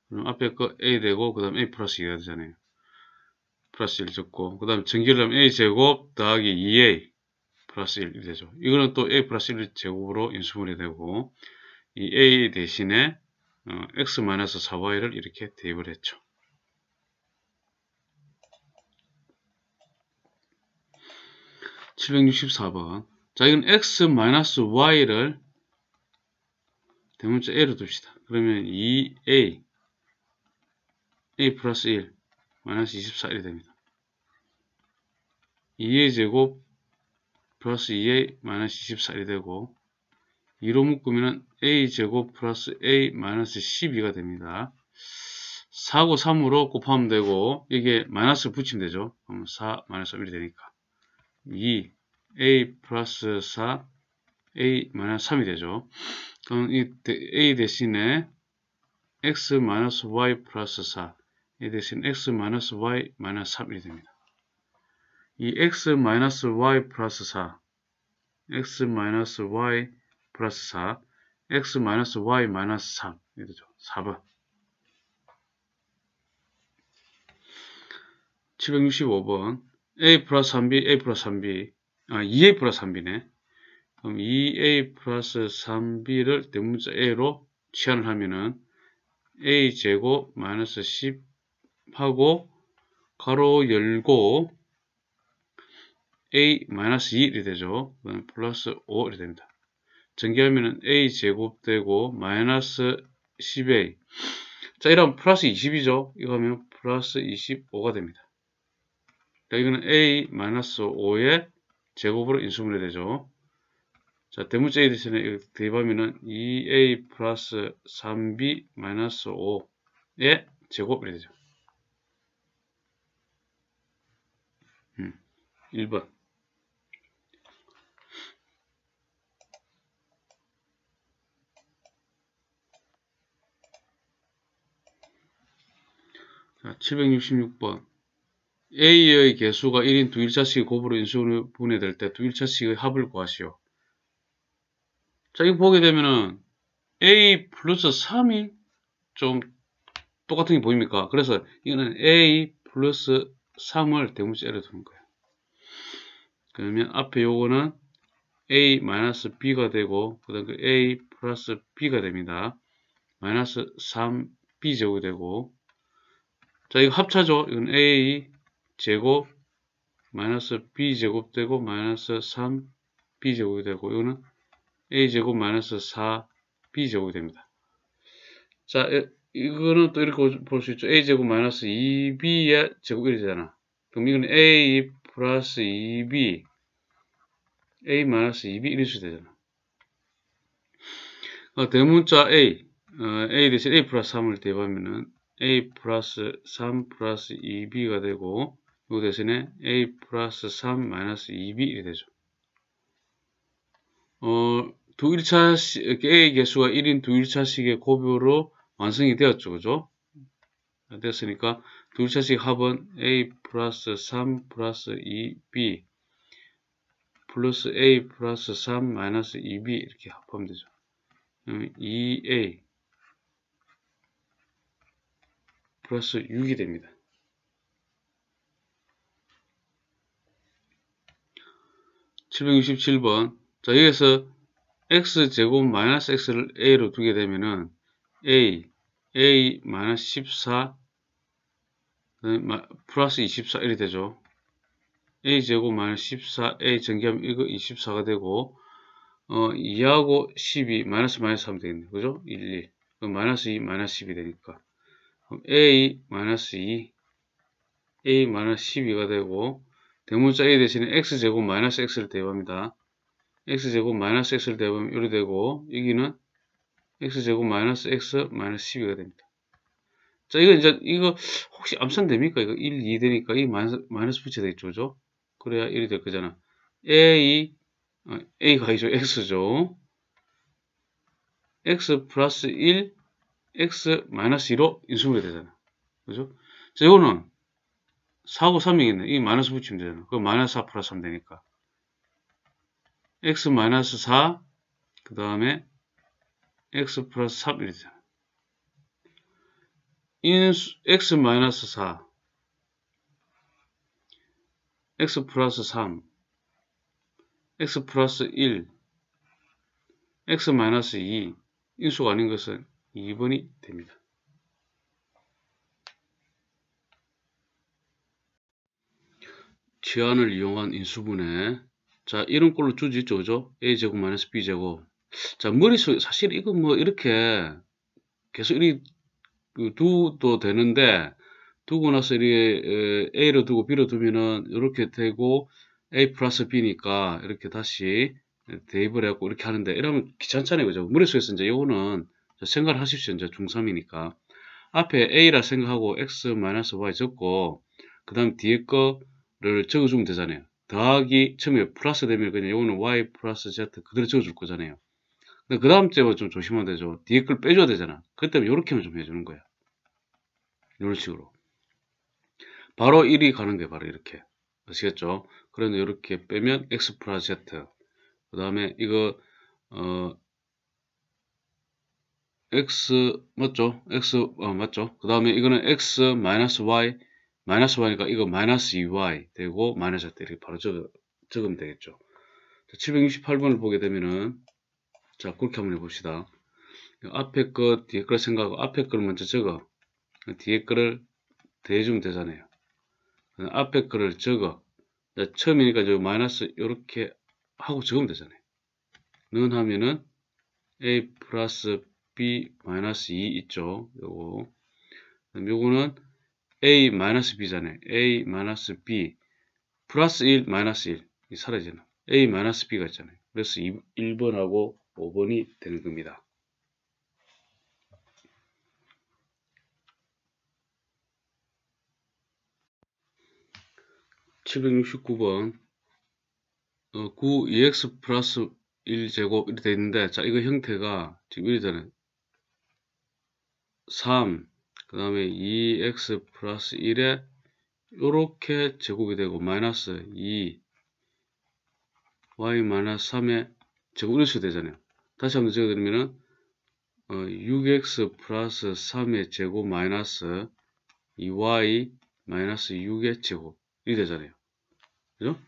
그럼 앞에 거 a 되고 그 다음 a 플러스 2가 되잖아요 플러스 1 적고 그 다음에 전기를 하면 a제곱 더하기 2a 플러스 1이 되죠. 이거는 또 a 플러스 1 제곱으로 인수분해 되고 이 a 대신에 어, x-4y를 이렇게 대입을 했죠. 7 6 4 번자 이건 x-y를 대문자 a로 둡시다. 그러면 2a a 플러스 1 마이너스 24이 됩니다. 2의 제곱 플러스 2a 마이너스 24이 되고 2로 묶으면 a 제곱 플러스 a 마이너스 12가 됩니다. 4고 3으로 곱하면 되고 이게 마이너스 붙이면 되죠. 그럼 4 마이너스 3이 되니까 2 a 플러스 4 a 마이너스 3이 되죠. 그럼 이 a 대신에 x 마이너스 y 플러스 4이 대신 x 마이너스 y 마이너스 3이 됩니다. 이 x 마이너스 y 플러스 4 x 마이너스 y 플러스 4 x 마이너스 y 마이너스 3 이거죠. 4번 765번 a 플러스 3b a 플러스 3b 아 2a 플러스 3b네 그럼 2a 플러스 3b를 대문자 a로 치환을 하면은 a 제곱 마이너스 10하고 가로 열고 a 마이너스 2이 되죠. 그다음에 플러스 5이 됩니다. 전개하면은 a 제곱 되고 마이너스 10a 자 이러면 플러스 20이죠. 이거 하면 플러스 25가 됩니다. 자, 이거는 a 마이너스 5의 제곱으로 인수분해 되죠. 자 대문자 a 대신에 대입하면은 2a 플러스 3b 마이너스 5의 제곱이 되죠. 음, 1번 766번 아, A의 개수가 1인 두일차씩 곱으로 인수분해 분해될 때 두일차씩의 합을 구하시오. 자, 이거 보게 되면은 A 플러스 3이 좀 똑같은 게 보입니까? 그래서 이거는 A 플러스 3을 대문자 L에 두는 거예요. 그러면 앞에 요거는 A 마이너스 B가 되고 그 다음 그 A 플러스 B가 됩니다. 마이너스 3B 제곱이 되고 자, 이거 합차죠. 이건 a 제곱 마이너스 b 제곱 되고 마이너스 3 b 제곱이 되고 이거는 a 제곱 마이너스 4 b 제곱이 됩니다. 자, 이거는 또 이렇게 볼 수 있죠. a 제곱 마이너스 2b의 제곱이 되잖아. 그럼 이건 a 플러스 2b a 마이너스 2b 이럴 수 되잖아. 어, 대문자 a 어, a 대신 a 플러스 3을 대입하면은 a 플러스 3 플러스 2b가 되고 이거 대신에 a 플러스 3 마이너스 2b 이 되죠. 어, 두 1차 시, a 개수가 1인 두 1차식의 곱으로 완성이 되었죠. 그죠? 됐으니까 두 1차식 합은 a 플러스 3 플러스 2b 플러스 a 플러스 3 마이너스 2b 이렇게 합하면 되죠. 2a 플러스 6이 됩니다. 7 6 7 번자 여기서 x제곱 마이너스 x를 a로 두게 되면은 a a 마이너스 14 플러스 24 이렇게 되죠 a제곱 마이너스 14 a 전개하면 이거 24가 되고 어 2하고 12 마이너스 마이너스 하면 되겠네 그죠 1 2 그럼 마이너스 2 마이너스 1 2 되니까 그럼 a 2 a 12가 되고 대문자 a 대신에 x제곱 마이너스 x를 대입합니다. x제곱 마이너스 x를 대입하면 이렇게 되고 여기는 x제곱 마이너스 x 마이너스 12가 됩니다. 자 이거 이제 이거 혹시 암산됩니까? 이거 1, 2 되니까 이 마이너스, 마이너스 붙여야 되겠죠. 그죠? 그래야 1이 될 거잖아. a, 어, a가 이죠 x죠. x 플러스 1 x-2로 인수분해 되잖아. 그죠? 자, 이거는 4하고 3이겠네. 이 마이너스 붙이면 되잖아. 그 마이너스 4 플러스 3 되니까. x 4, 그 다음에 x 플러스 3이되잖아 인수, x 4, x 플러스 3, x 플러스 1, x 2, 인수가 아닌 것은 2번이 됩니다. 치안을 이용한 인수분해 자 이런 꼴로 주지 있죠 그죠 a제곱 마이너스 b제곱 자 머릿속에 사실 이거 뭐 이렇게 계속 이렇게 그 두도 되는데 두고 나서 이렇게 a를 두고 b를 두면은 이렇게 되고 a 플러스 b니까 이렇게 다시 대입을 해갖고 이렇게 하는데 이러면 귀찮잖아요 그죠 머릿속에서 이제 이거는 생각을 하십시오. 이제 중3이니까. 앞에 A라 생각하고 X-Y 적고, 그 다음 뒤에 거를 적어주면 되잖아요. 더하기, 처음에 플러스 되면 그냥 이거는 Y 플러스 Z 그대로 적어줄 거잖아요. 근데 그 다음 째만 좀조심하면 되죠. 뒤에 걸 빼줘야 되잖아. 그때 이렇게만 뭐 좀 해주는 거야. 이런 식으로. 바로 1이 가는 게 바로 이렇게. 아시겠죠? 그래데 이렇게 빼면 X 플러스 Z. 그 다음에 이거, 어, x 맞죠? x 어, 맞죠? 그 다음에 이거는 x 마이너스 y 마이너스 y니까 이거 마이너스 2y 되고 마이너스 때 이렇게 바로 적, 적으면 되겠죠. 자, 768번을 보게 되면은 자 그렇게 한번 해봅시다. 앞에 거 뒤에 걸 생각하고 앞에 걸 먼저 적어 뒤에 거를 대해주면 되잖아요. 앞에 거를 적어 자, 처음이니까 저 마이너스 이렇게 하고 적으면 되잖아요. 는 하면은 a 플러스 b-2 있죠. 요거. 요거는 a-b잖아요. 마이 a-b 마 플러스 1 마이너스 1 사라지잖아. a 마 b가 있잖아요. 그래서 1번하고 5번이 되는 겁니다. 7 6 9번 어, 9 2x e 플러스 1 제곱 이렇게 되어 있는데 자 이거 형태가 지금 이러잖아요 3, 그 다음에 2x 플러스 1에 이렇게 제곱이 되고 마이너스 2, y 마이너스 3에 제곱을 이수 되잖아요. 다시 한번 제가 드리면은 6x 어, 플러스 3의 제곱 마이너스 2y 마이너스 6의 제곱이 되잖아요. 그죠?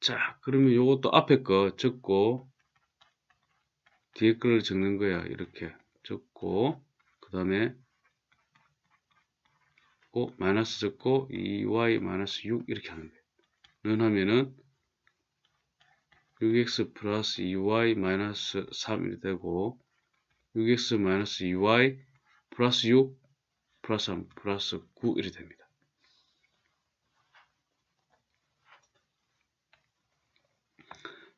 자, 그러면 이것도 앞에 거 적고 뒤에 거를 적는 거야. 이렇게 적고 그 다음에 꼭 어, 마이너스 적고 2y 마이너스 6 이렇게 하면 돼요. 는 하면은 6x 플러스 2y 마이너스 3이 되고 6x 마이너스 2y 플러스 6 플러스 3 플러스 9 이렇게 됩니다.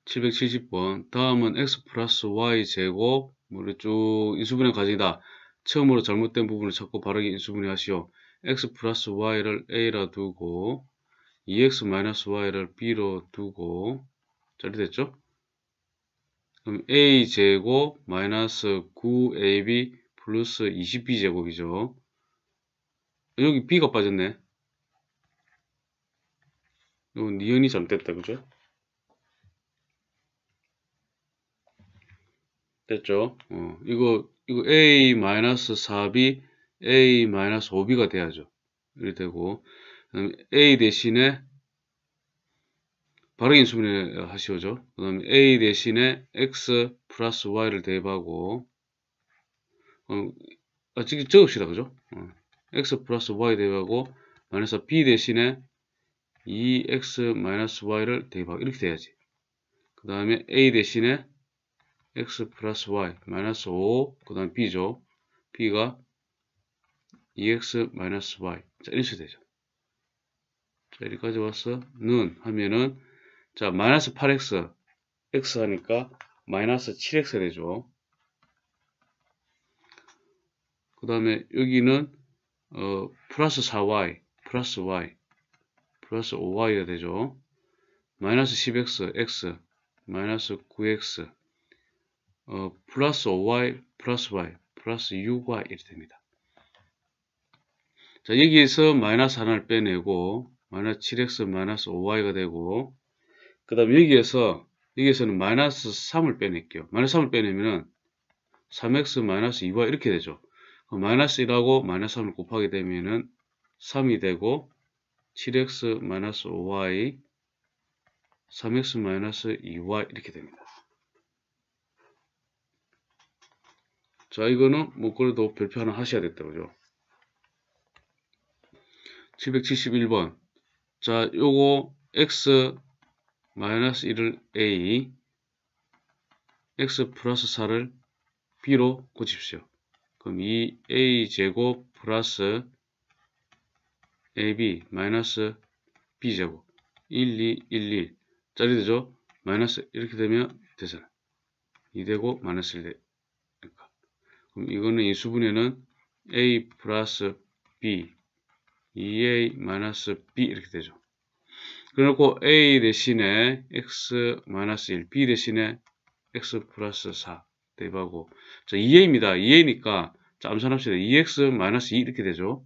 7 7 0번 다음은 x 플러스 y 제곱 우리 뭐 쭉 인수분해 과정이다. 처음으로 잘못된 부분을 찾고 바르게 인수분해 하시오. x 플러스 y를 a라 두고 2x e 마이너스 y를 b로 두고 자이 됐죠? 그럼 a 제곱 마이너스 9ab 플러스 20b 제곱이죠. 여기 b가 빠졌네. 이건 니은이 잘못됐다 그죠? 됐죠? 어, 이거 이거 a-4b a-5b가 돼야죠. 이렇게 되고 그 다음에 a 대신에 발음 인수분해 하시오죠. 그 다음에 a 대신에 x 플러스 y를 대입하고 아, 지금 적읍시다. 그죠? 어, x 플러스 y 대입하고 마이너스 b 대신에 2x 마이너스 y를 대입하고 이렇게 돼야지. 그 다음에 a 대신에 x 플러스 y 마이너스 5그 다음 b죠. b가 2x e 마이너스 y 자 이렇게 되죠. 자 여기까지 왔어. 는 하면은 자 마이너스 8x x 하니까 마이너스 7x 되죠. 그 다음에 여기는 어, 플러스 4y 플러스 y 플러스 5y가 되죠. 마이너스 10x x 마이너스 9x 어, 플러스 5y 플러스 y 플러스 6y 이렇게 됩니다. 자 여기에서 마이너스 하나를 빼내고 마이너스 7x 마이너스 5y가 되고 그 다음 여기에서 여기에서는 마이너스 3을 빼낼게요. 마이너스 3을 빼내면은 3x 마이너스 2y 이렇게 되죠. 마이너스 1하고 마이너스 3을 곱하게 되면은 3이 되고 7x 마이너스 5y 3x 마이너스 2y 이렇게 됩니다. 자 이거는 뭐 그래도 별표 하나 하셔야 됐다 그죠 771번 자 요거 x 마이너스 1을 a x 플러스 4를 b로 고칩시오 그럼 이 a 제곱 플러스 ab 마이너스 b 제곱 1211 짜리 되죠 마이너스 이렇게 되면 되잖아 2 되고 마이너스 1 되, 이거는 인수분해는 A 플러스 B e a 마이너스 B 이렇게 되죠. 그래놓고 A 대신에 X 마이너스 1, B 대신에 X 플러스 4 대입하고 자 2A입니다. E 2A니까 e 자 암산합시다. 2X e 마이너스 2 이렇게 되죠.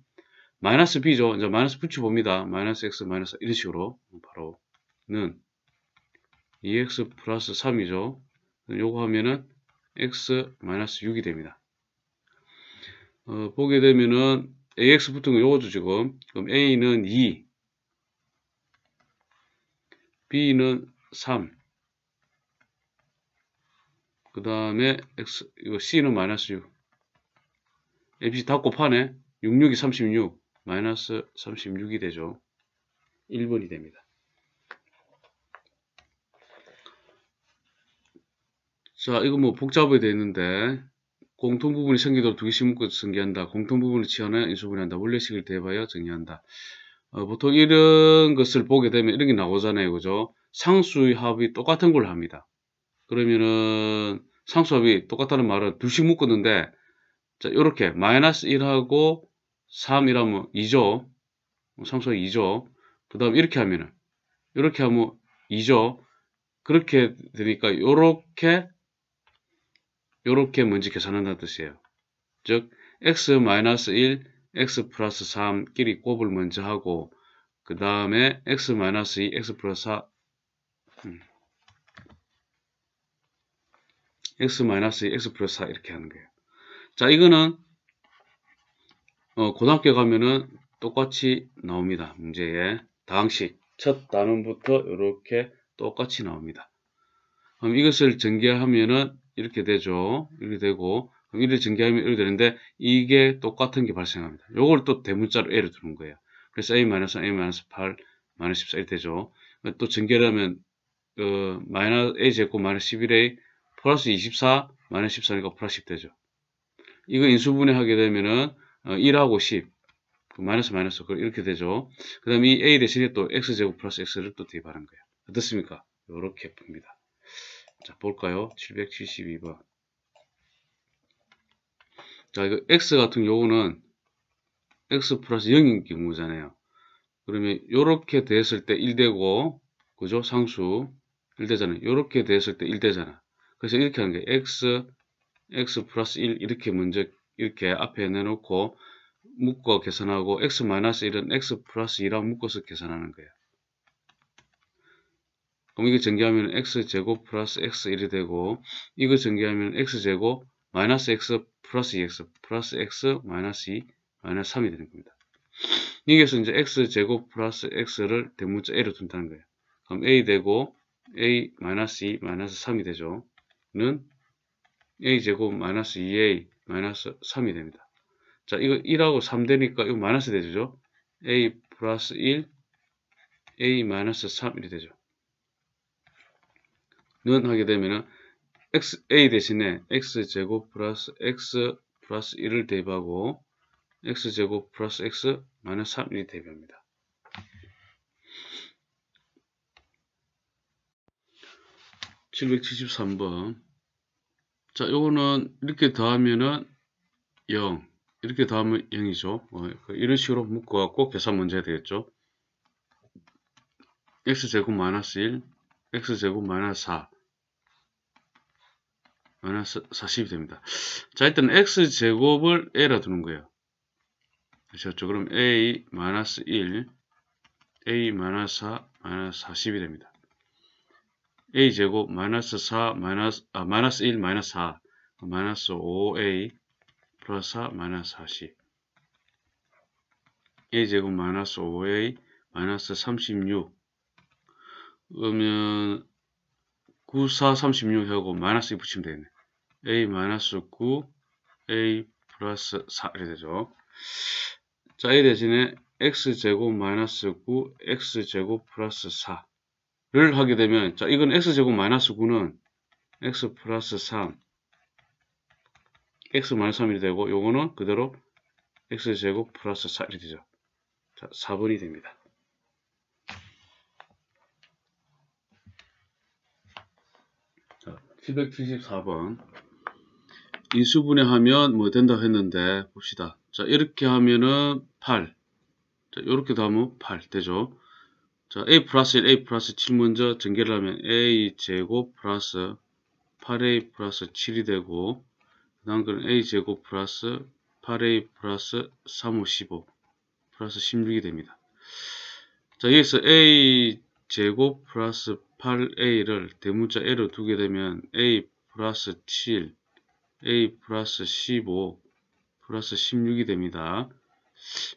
마이너스 B죠. 이제 마이너스 붙여봅니다. 마이너스 X 마이너스 이런 식으로 바로는 2X 플러스 3이죠. 요거 하면은 X 마이너스 6이 됩니다. 어, 보게 되면은 ax 붙은 거 요거죠 지금 그럼 a는 2 b는 3그 다음에 x 이거 c는 마이너스 6 abc 다 곱하네 66이 36 마이너스 36이 되죠 1번이 됩니다 자 이거 뭐 복잡하게 되어 있는데 공통 부분이 생기도록 두 개씩 묶어서 전개한다. 공통 부분을 지원하여 인수분해한다. 원래식을 대입하여 정리한다. 어, 보통 이런 것을 보게 되면 이런 게 나오잖아요. 그죠? 상수의 합이 똑같은 걸 합니다. 그러면은 상수합이 똑같다는 말은 둘씩 묶었는데 자, 요렇게 마이너스 1하고 3이라면 2죠. 상수합 2죠. 그 다음 이렇게 하면은 이렇게 하면 2죠. 그렇게 되니까 이렇게 이렇게 문제 계산한다는 뜻이에요. 즉 x-1, x 플러스 3끼리 곱을 먼저 하고 그 다음에 x 2, x 플러스 4 음. x 2, x 플러스 4 이렇게 하는 거예요. 자 이거는 어, 고등학교 가면은 똑같이 나옵니다. 문제에 다항식 첫 단원부터 이렇게 똑같이 나옵니다. 그럼 이것을 전개하면은 이렇게 되죠. 이렇게 되고 그럼 1을 증가하면 1이 되는데 이게 똑같은 게 발생합니다. 요걸 또 대문자로 A를 두는 거예요. 그래서 A-1, A-8, 마이너스 14 이렇게 되죠. 또 증계를 하면 그 어, 마이너스 A 제곱 마이너스 11A 플러스 24 마이너스 14니까 플러스 10 되죠. 이거 인수분해 하게 되면은 1하고 어, 10 그 마이너스 마이너스 이렇게 되죠. 그 다음에 이 A 대신에 또 X제곱 플러스 X를 또 대입하는 거예요. 어떻습니까? 이렇게 봅니다. 자, 볼까요? 772번. 자, 이거 x 같은 경우는 x 플러스 0인 경우잖아요. 그러면 이렇게 됐을 때 1되고 그죠? 상수 1되잖아요. 이렇게 됐을 때 1되잖아. 그래서 이렇게 하는 게 x x 플러스 1 이렇게 먼저 이렇게 앞에 내놓고 묶어 계산하고 x 마이너스 1은 x 플러스 2랑 묶어서 계산하는 거예요. 그럼 이거 전개하면 x제곱 플러스 x1이 되고 이거 전개하면 x제곱 마이너스 x 플러스 2x e 플러스 x 마이너스 2 e 마이너스 3이 되는 겁니다. 여기에서 이제 x제곱 플러스 x를 대문자 a로 둔다는 거예요. 그럼 a 되고 a 마이너스 2 e 마이너스 3이 되죠. 는 a제곱 마이너스 2a 마이너스 3이 됩니다. 자 이거 1하고 3 되니까 이거 마이너스 되죠. a 플러스 1 a 마이너스 3 이렇게 되죠. 는 하게 되면은 xa 대신에 x제곱 플러스 x 플러스 1을 대입하고 x제곱 플러스 x 마이너스 3이 대입합니다. 7 7 3번 자, 요거는 이렇게 더하면은 0 이렇게 더하면 0이죠 어, 그 이런 식으로 묶어갖고 계산 문제 해야 되겠죠. x제곱 마이너스 일 x제곱 마이너스 사 마이너스 40이 됩니다. 자, 일단 x제곱을 a라 두는 거예요. 아셨죠? 그럼 a 마이너스 1, a 마이너스 4, 마이너스 40이 됩니다. a제곱 마이너스 4, 마이너스, 아, 마이너스 1, 마이너스 4, 마이너스 5a 플러스 4, 마이너스 40. a제곱 마이너스 5a 마이너스 36 그러면 9, 4, 36 하고 마이너스 2 붙이면 되겠네. a 마이너스 9, a 플러스 4 이렇게 되죠. 자, 이 대신에 x제곱 마이너스 9, x제곱 플러스 4를 하게 되면 자, 이건 x제곱 마이너스 9는 x 플러스 3, x 마이너스 3이 되고 요거는 그대로 x제곱 플러스 4 이렇게 되죠. 자, 4번이 됩니다. 774번 인수분해 하면 뭐 된다 했는데 봅시다. 자 이렇게 하면은 8. 자 이렇게도 하면 8 되죠. 자 a 플러스 1, a 플러스 7 먼저 전개를 하면 a 제곱 플러스 8a 플러스 7이 되고 그 다음 그는 a 제곱 플러스 8a 플러스 3, 5, 15 플러스 16이 됩니다. 자 여기서 a 제곱 플러스 8a를 대문자 a로 두게 되면 a 플러스 7, a 플러스 15, 플러스 16이 됩니다.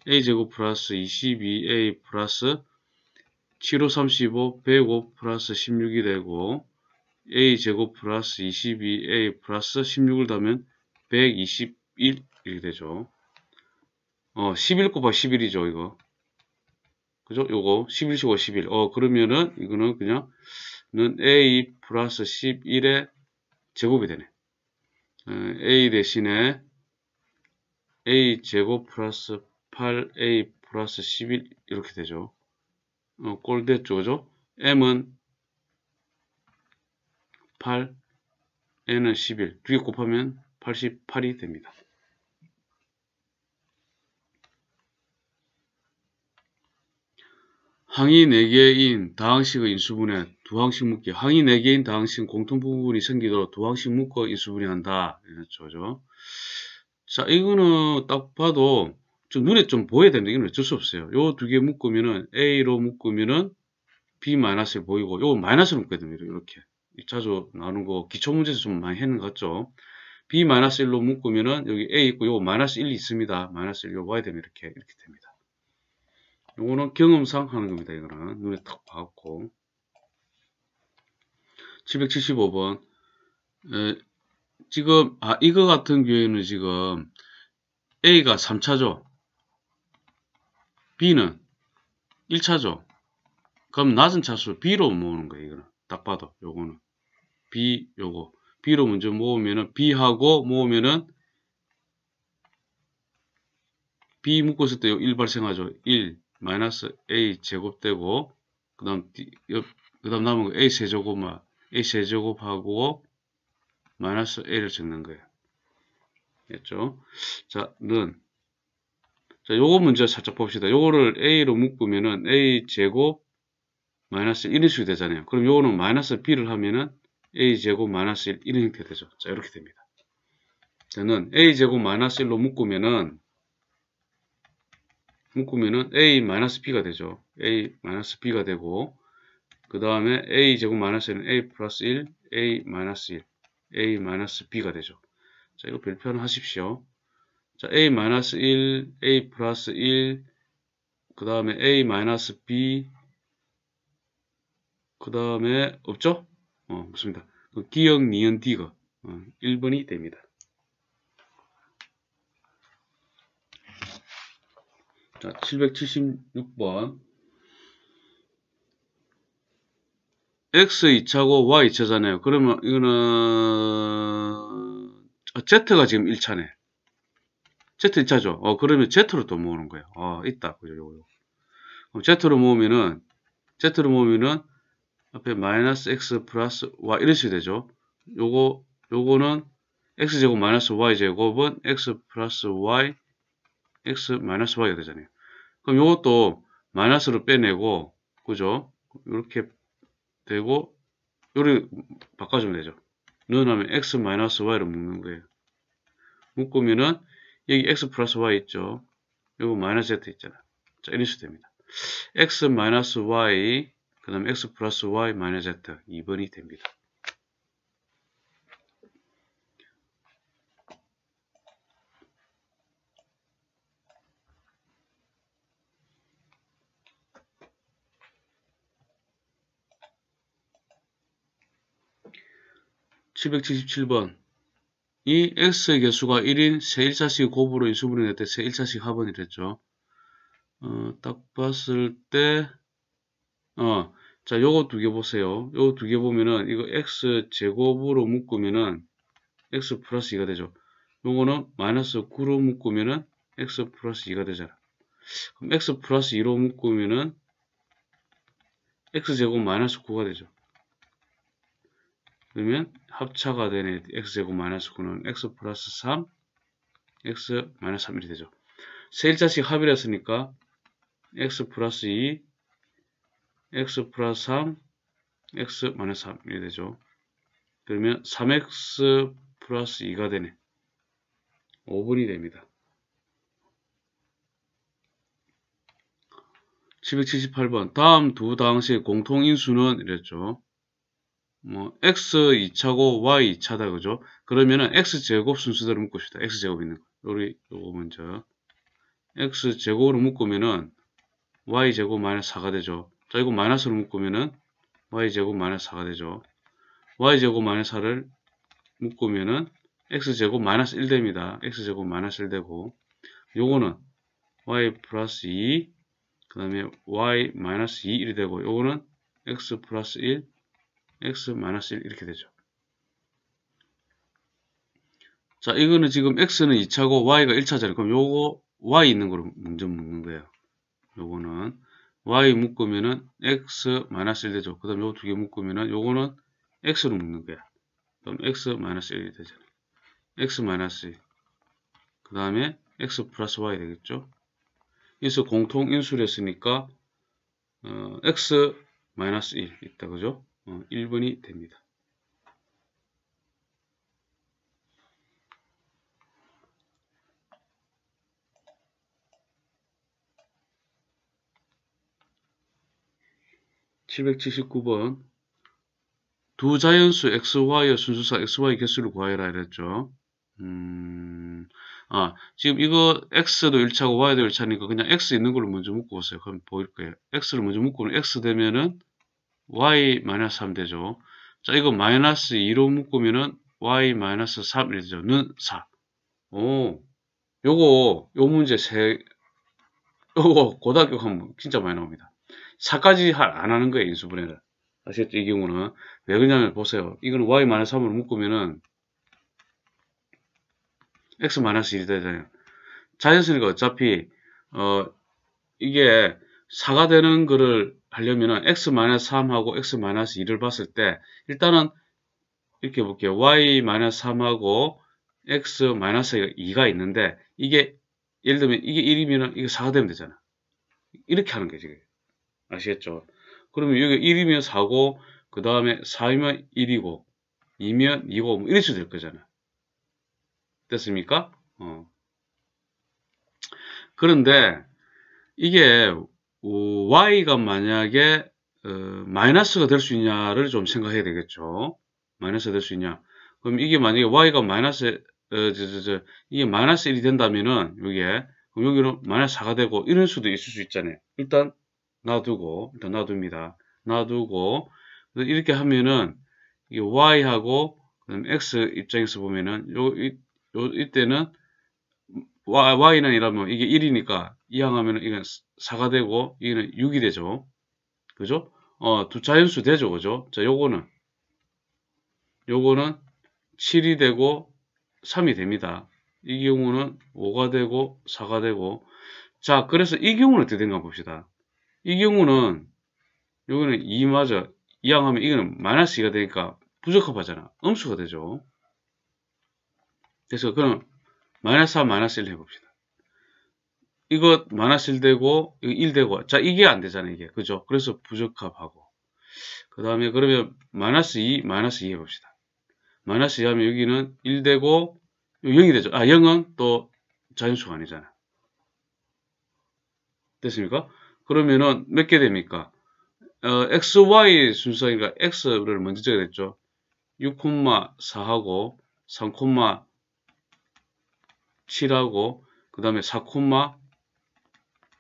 a제곱 플러스 22a 플러스 7호 35, 105 플러스 16이 되고 a제곱 플러스 22a 플러스 16을 더하면 121 이렇게 되죠. 어, 11 곱하기 11이죠, 이거. 그죠? 요거 11, 15, 11. 어, 그러면은 이거는 그냥 는 A 플러스 11의 제곱이 되네. 어, A 대신에 A 제곱 플러스 8A 플러스 11 이렇게 되죠. 어, 꼴 됐죠. 그죠? M은 8, N은 11. 두 개 곱하면 88이 됩니다. 항이 4개인 다항식의 인수분해 두항식 묶기 항이 4개인 다항식 공통 부분이 생기도록 두항식 묶어 인수분이한다 이랬죠 자 이거는 딱 봐도 좀 눈에 좀 보여야 되는다 이건 어쩔 수 없어요 요 두 개 묶으면은 A로 묶으면은 B 마이너스 보이고 요거 마이너스로 묶거든요 이렇게 자주 나오는 거 기초문제에서 좀 많이 했는 것 같죠 B 마이너스 1로 묶으면은 여기 A 있고 요거 마이너스 1이 있습니다 마이너스 1로 봐야 됩니다 이렇게 이렇게 됩니다 요거는 경험상 하는 겁니다. 이거는 눈에 탁봐고 775번 에, 지금 아 이거 같은 경우에는 지금 A가 3차죠. B는 1차죠. 그럼 낮은 차수 B로 모으는 거예요. 이거는 딱 봐도 요거는 B 요거 B로 먼저 모으면은 B하고 모으면은 B 묶었을 때 1 발생하죠. 1 마이너스 a 제곱되고 그 다음 그 다음 남은 거 a 세제곱만 a 세제곱하고 마이너스 a를 적는 거예요. 됐죠? 자, 는. 자, 요거 문제 살짝 봅시다. 요거를 a로 묶으면은 a 제곱 마이너스 1인 식이 되잖아요. 그럼 요거는 마이너스 b를 하면은 a 제곱 마이너스 1인 형태 되죠. 자, 이렇게 됩니다. 저는 a 제곱 마이너스 1로 묶으면은 묶으면은 a 마이너스 b가 되죠. a 마이너스 b가 되고 그 다음에 a 제곱 마이너스 1은 a 플러스 1, a 마이너스 1, a 마이너스 b가 되죠. 자 이거 별편하십시오. 자 a 마이너스 1, a 플러스 1, 그 다음에 a 마이너스 b, 그 다음에 없죠? 어 없습니다. 그 기억 니은 d가 어, 1번이 됩니다. 자, 776번 x 2차고 y 2차잖아요. 그러면 이거는 z가 지금 1차네. z 1차죠. 어, 그러면 z로 또 모으는 거예요. 어, 있다. 그죠, 요 그럼 z로 모으면은 z로 모으면은 앞에 마이너스 x 플러스 y 이런 식이 되죠. 요거 요거는 x제곱 마이너스 y제곱은 x 플러스 y x 마이너스 y가 되잖아요. 그럼 이것도 마이너스로 빼내고 그죠? 이렇게 되고 요리 바꿔주면 되죠. 누어면 x 마이너스 y로 묶는 거예요. 묶으면은 여기 x 플러스 y 있죠. 요거 마이너스 z 있잖아. 자, 이런 식으로 됩니다. x 마이너스 y 그 다음에 x 플러스 y 마이너스 z 2번이 됩니다. 777번 이 x의 개수가 1인 세일차식 곱으로 인수분해 될때 세 1차식 합원이 됐죠. 어, 딱 봤을 때 어, 자, 요거 두 개 보세요. 요거 두 개 보면은 이거 x 제곱으로 묶으면은 x 플러스 2가 되죠. 요거는 마이너스 9로 묶으면은 x 플러스 2가 되잖아. 그럼 x 플러스 2로 묶으면은 x제곱 마이너스 9가 되죠. 그러면 합차가 되네. x제곱 마이너스 9는 x 플러스 3, x 마이너스 3이 되죠. 세 일자씩 합이했으니까 x 플러스 2, x 플러스 3, x 마이너스 3이 되죠. 그러면 3x 플러스 2가 되네. 5분이 됩니다. 778번 다음 두 당식의 공통인수는 이랬죠. 뭐 x 2차고 y 2차다 그죠? 그러면은 x 제곱 순서대로 묶읍시다. x 제곱 있는 거. 우리 요거 먼저 x 제곱으로 묶으면은 y 제곱 마이너스 4가 되죠. 자 이거 마이너스로 묶으면은 y 제곱 마이너스 4가 되죠. y 제곱 마이너스 4를 묶으면은 x 제곱 마이너스 1 됩니다. x 제곱 마이너스 1 되고 요거는 y 플러스 2 그 다음에 y 마이너스 2 1이 되고 요거는 x 플러스 1 x 1 이렇게 되죠. 자, 이거는 지금 x는 2차고 y가 1차잖아요. 그럼 요거 y 있는 걸로 먼저 묶는 거예요. 요거는 y 묶으면은 x 1 되죠. 그다음 요두개 묶으면은 요거는 x로 묶는 거야. 그럼 x 1이 되잖아요. x 1그 다음에 x 플러스 y 되겠죠. 인서 공통 인수를 했으니까 어, x 1 있다 그죠? 1번이 어, 됩니다. 7 7 9번두 자연수 xy의 순수사 xy 개수를 구하여라 이랬죠. 음, 아, 지금 이거 x도 1차고 y도 1차니까 그냥 x 있는 걸로 먼저 묶고 보세요. 그럼 보일 거예요. x를 먼저 묶으면 x 되면은 y 3 되죠. 자, 이거 마이너스 2로 묶으면은 y 마이너스 3이 되죠. 는 4. 오, 요거, 요 문제 세, 요거 고등학교 하면 진짜 많이 나옵니다. 4까지 할, 안 하는 거예요, 인수분해를. 아시겠죠? 이 경우는. 왜 그러냐면 보세요. 이거는 y 마이너스 3으로 묶으면은 x 마이너스 1이 되잖아요. 자연스럽게 어차피, 어, 이게 4가 되는 거를 하려면 x-3하고 x-2를 봤을 때 일단은 이렇게 볼게요. y-3하고 x-2가 있는데 이게 예를 들면 이게 1이면 이게 4가 되면 되잖아. 이렇게 하는 게지 아시겠죠? 그러면 여기 1이면 4고 그 다음에 4이면 1이고 2면 2고 뭐 이런 식으로 될 거잖아. 됐습니까? 어. 그런데 이게 어, y가 만약에 어, 마이너스가 될 수 있냐를 좀 생각해야 되겠죠. 마이너스가 될 수 있냐. 그럼 이게 만약에 y가 마이너스 어, 저, 저, 저, 이게 마이너스 1이 된다면은 여기에 그럼 여기로 마이너스 4가 되고 이런 수도 있을 수 있잖아요. 일단 놔두고 일단 놔둡니다. 놔두고 이렇게 하면은 이 y하고 그다 x 입장에서 보면은 요, 이, 요 이때는 y, y는 이러면 이게 1이니까 이항하면 이건 4가 되고 이는 6이 되죠. 그죠? 어, 두 자연수 되죠. 그죠? 자, 요거는 요거는 7이 되고 3이 됩니다. 이 경우는 5가 되고 4가 되고 자, 그래서 이 경우는 어떻게 되는가 봅시다. 이 경우는 요거는 2마저 이항하면 이거는 마이너스 2가 되니까 부적합하잖아. 음수가 되죠. 그래서 그럼 마이너스 3, 마이너스 1 해봅시다. 이거 마이너스 1되고 1되고 자 이게 안 되잖아요 이게 그죠 그래서 부적합하고 그 다음에 그러면 마이너스 2 마이너스 2 해봅시다 마이너스 2 하면 여기는 1되고 0이 되죠 아 0은 또 자연수가 아니잖아 됐습니까 그러면은 몇 개 됩니까 어, x, y 순서니까 x를 먼저 적어야 됐죠 6,4하고 3,7하고 그 다음에 4,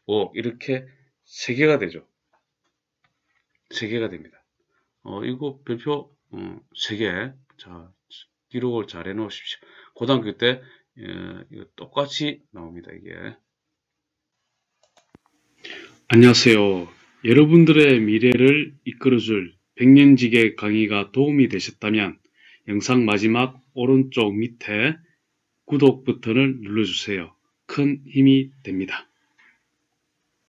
뭐 이렇게 세 개가 되죠. 세 개가 됩니다. 어, 이거 별표 음, 세 개. 자, 기록을 잘 해놓으십시오. 고등학교 때 예, 이거 똑같이 나옵니다. 이게. 안녕하세요. 여러분들의 미래를 이끌어줄 백년지계 강의가 도움이 되셨다면 영상 마지막 오른쪽 밑에 구독 버튼을 눌러주세요. 큰 힘이 됩니다.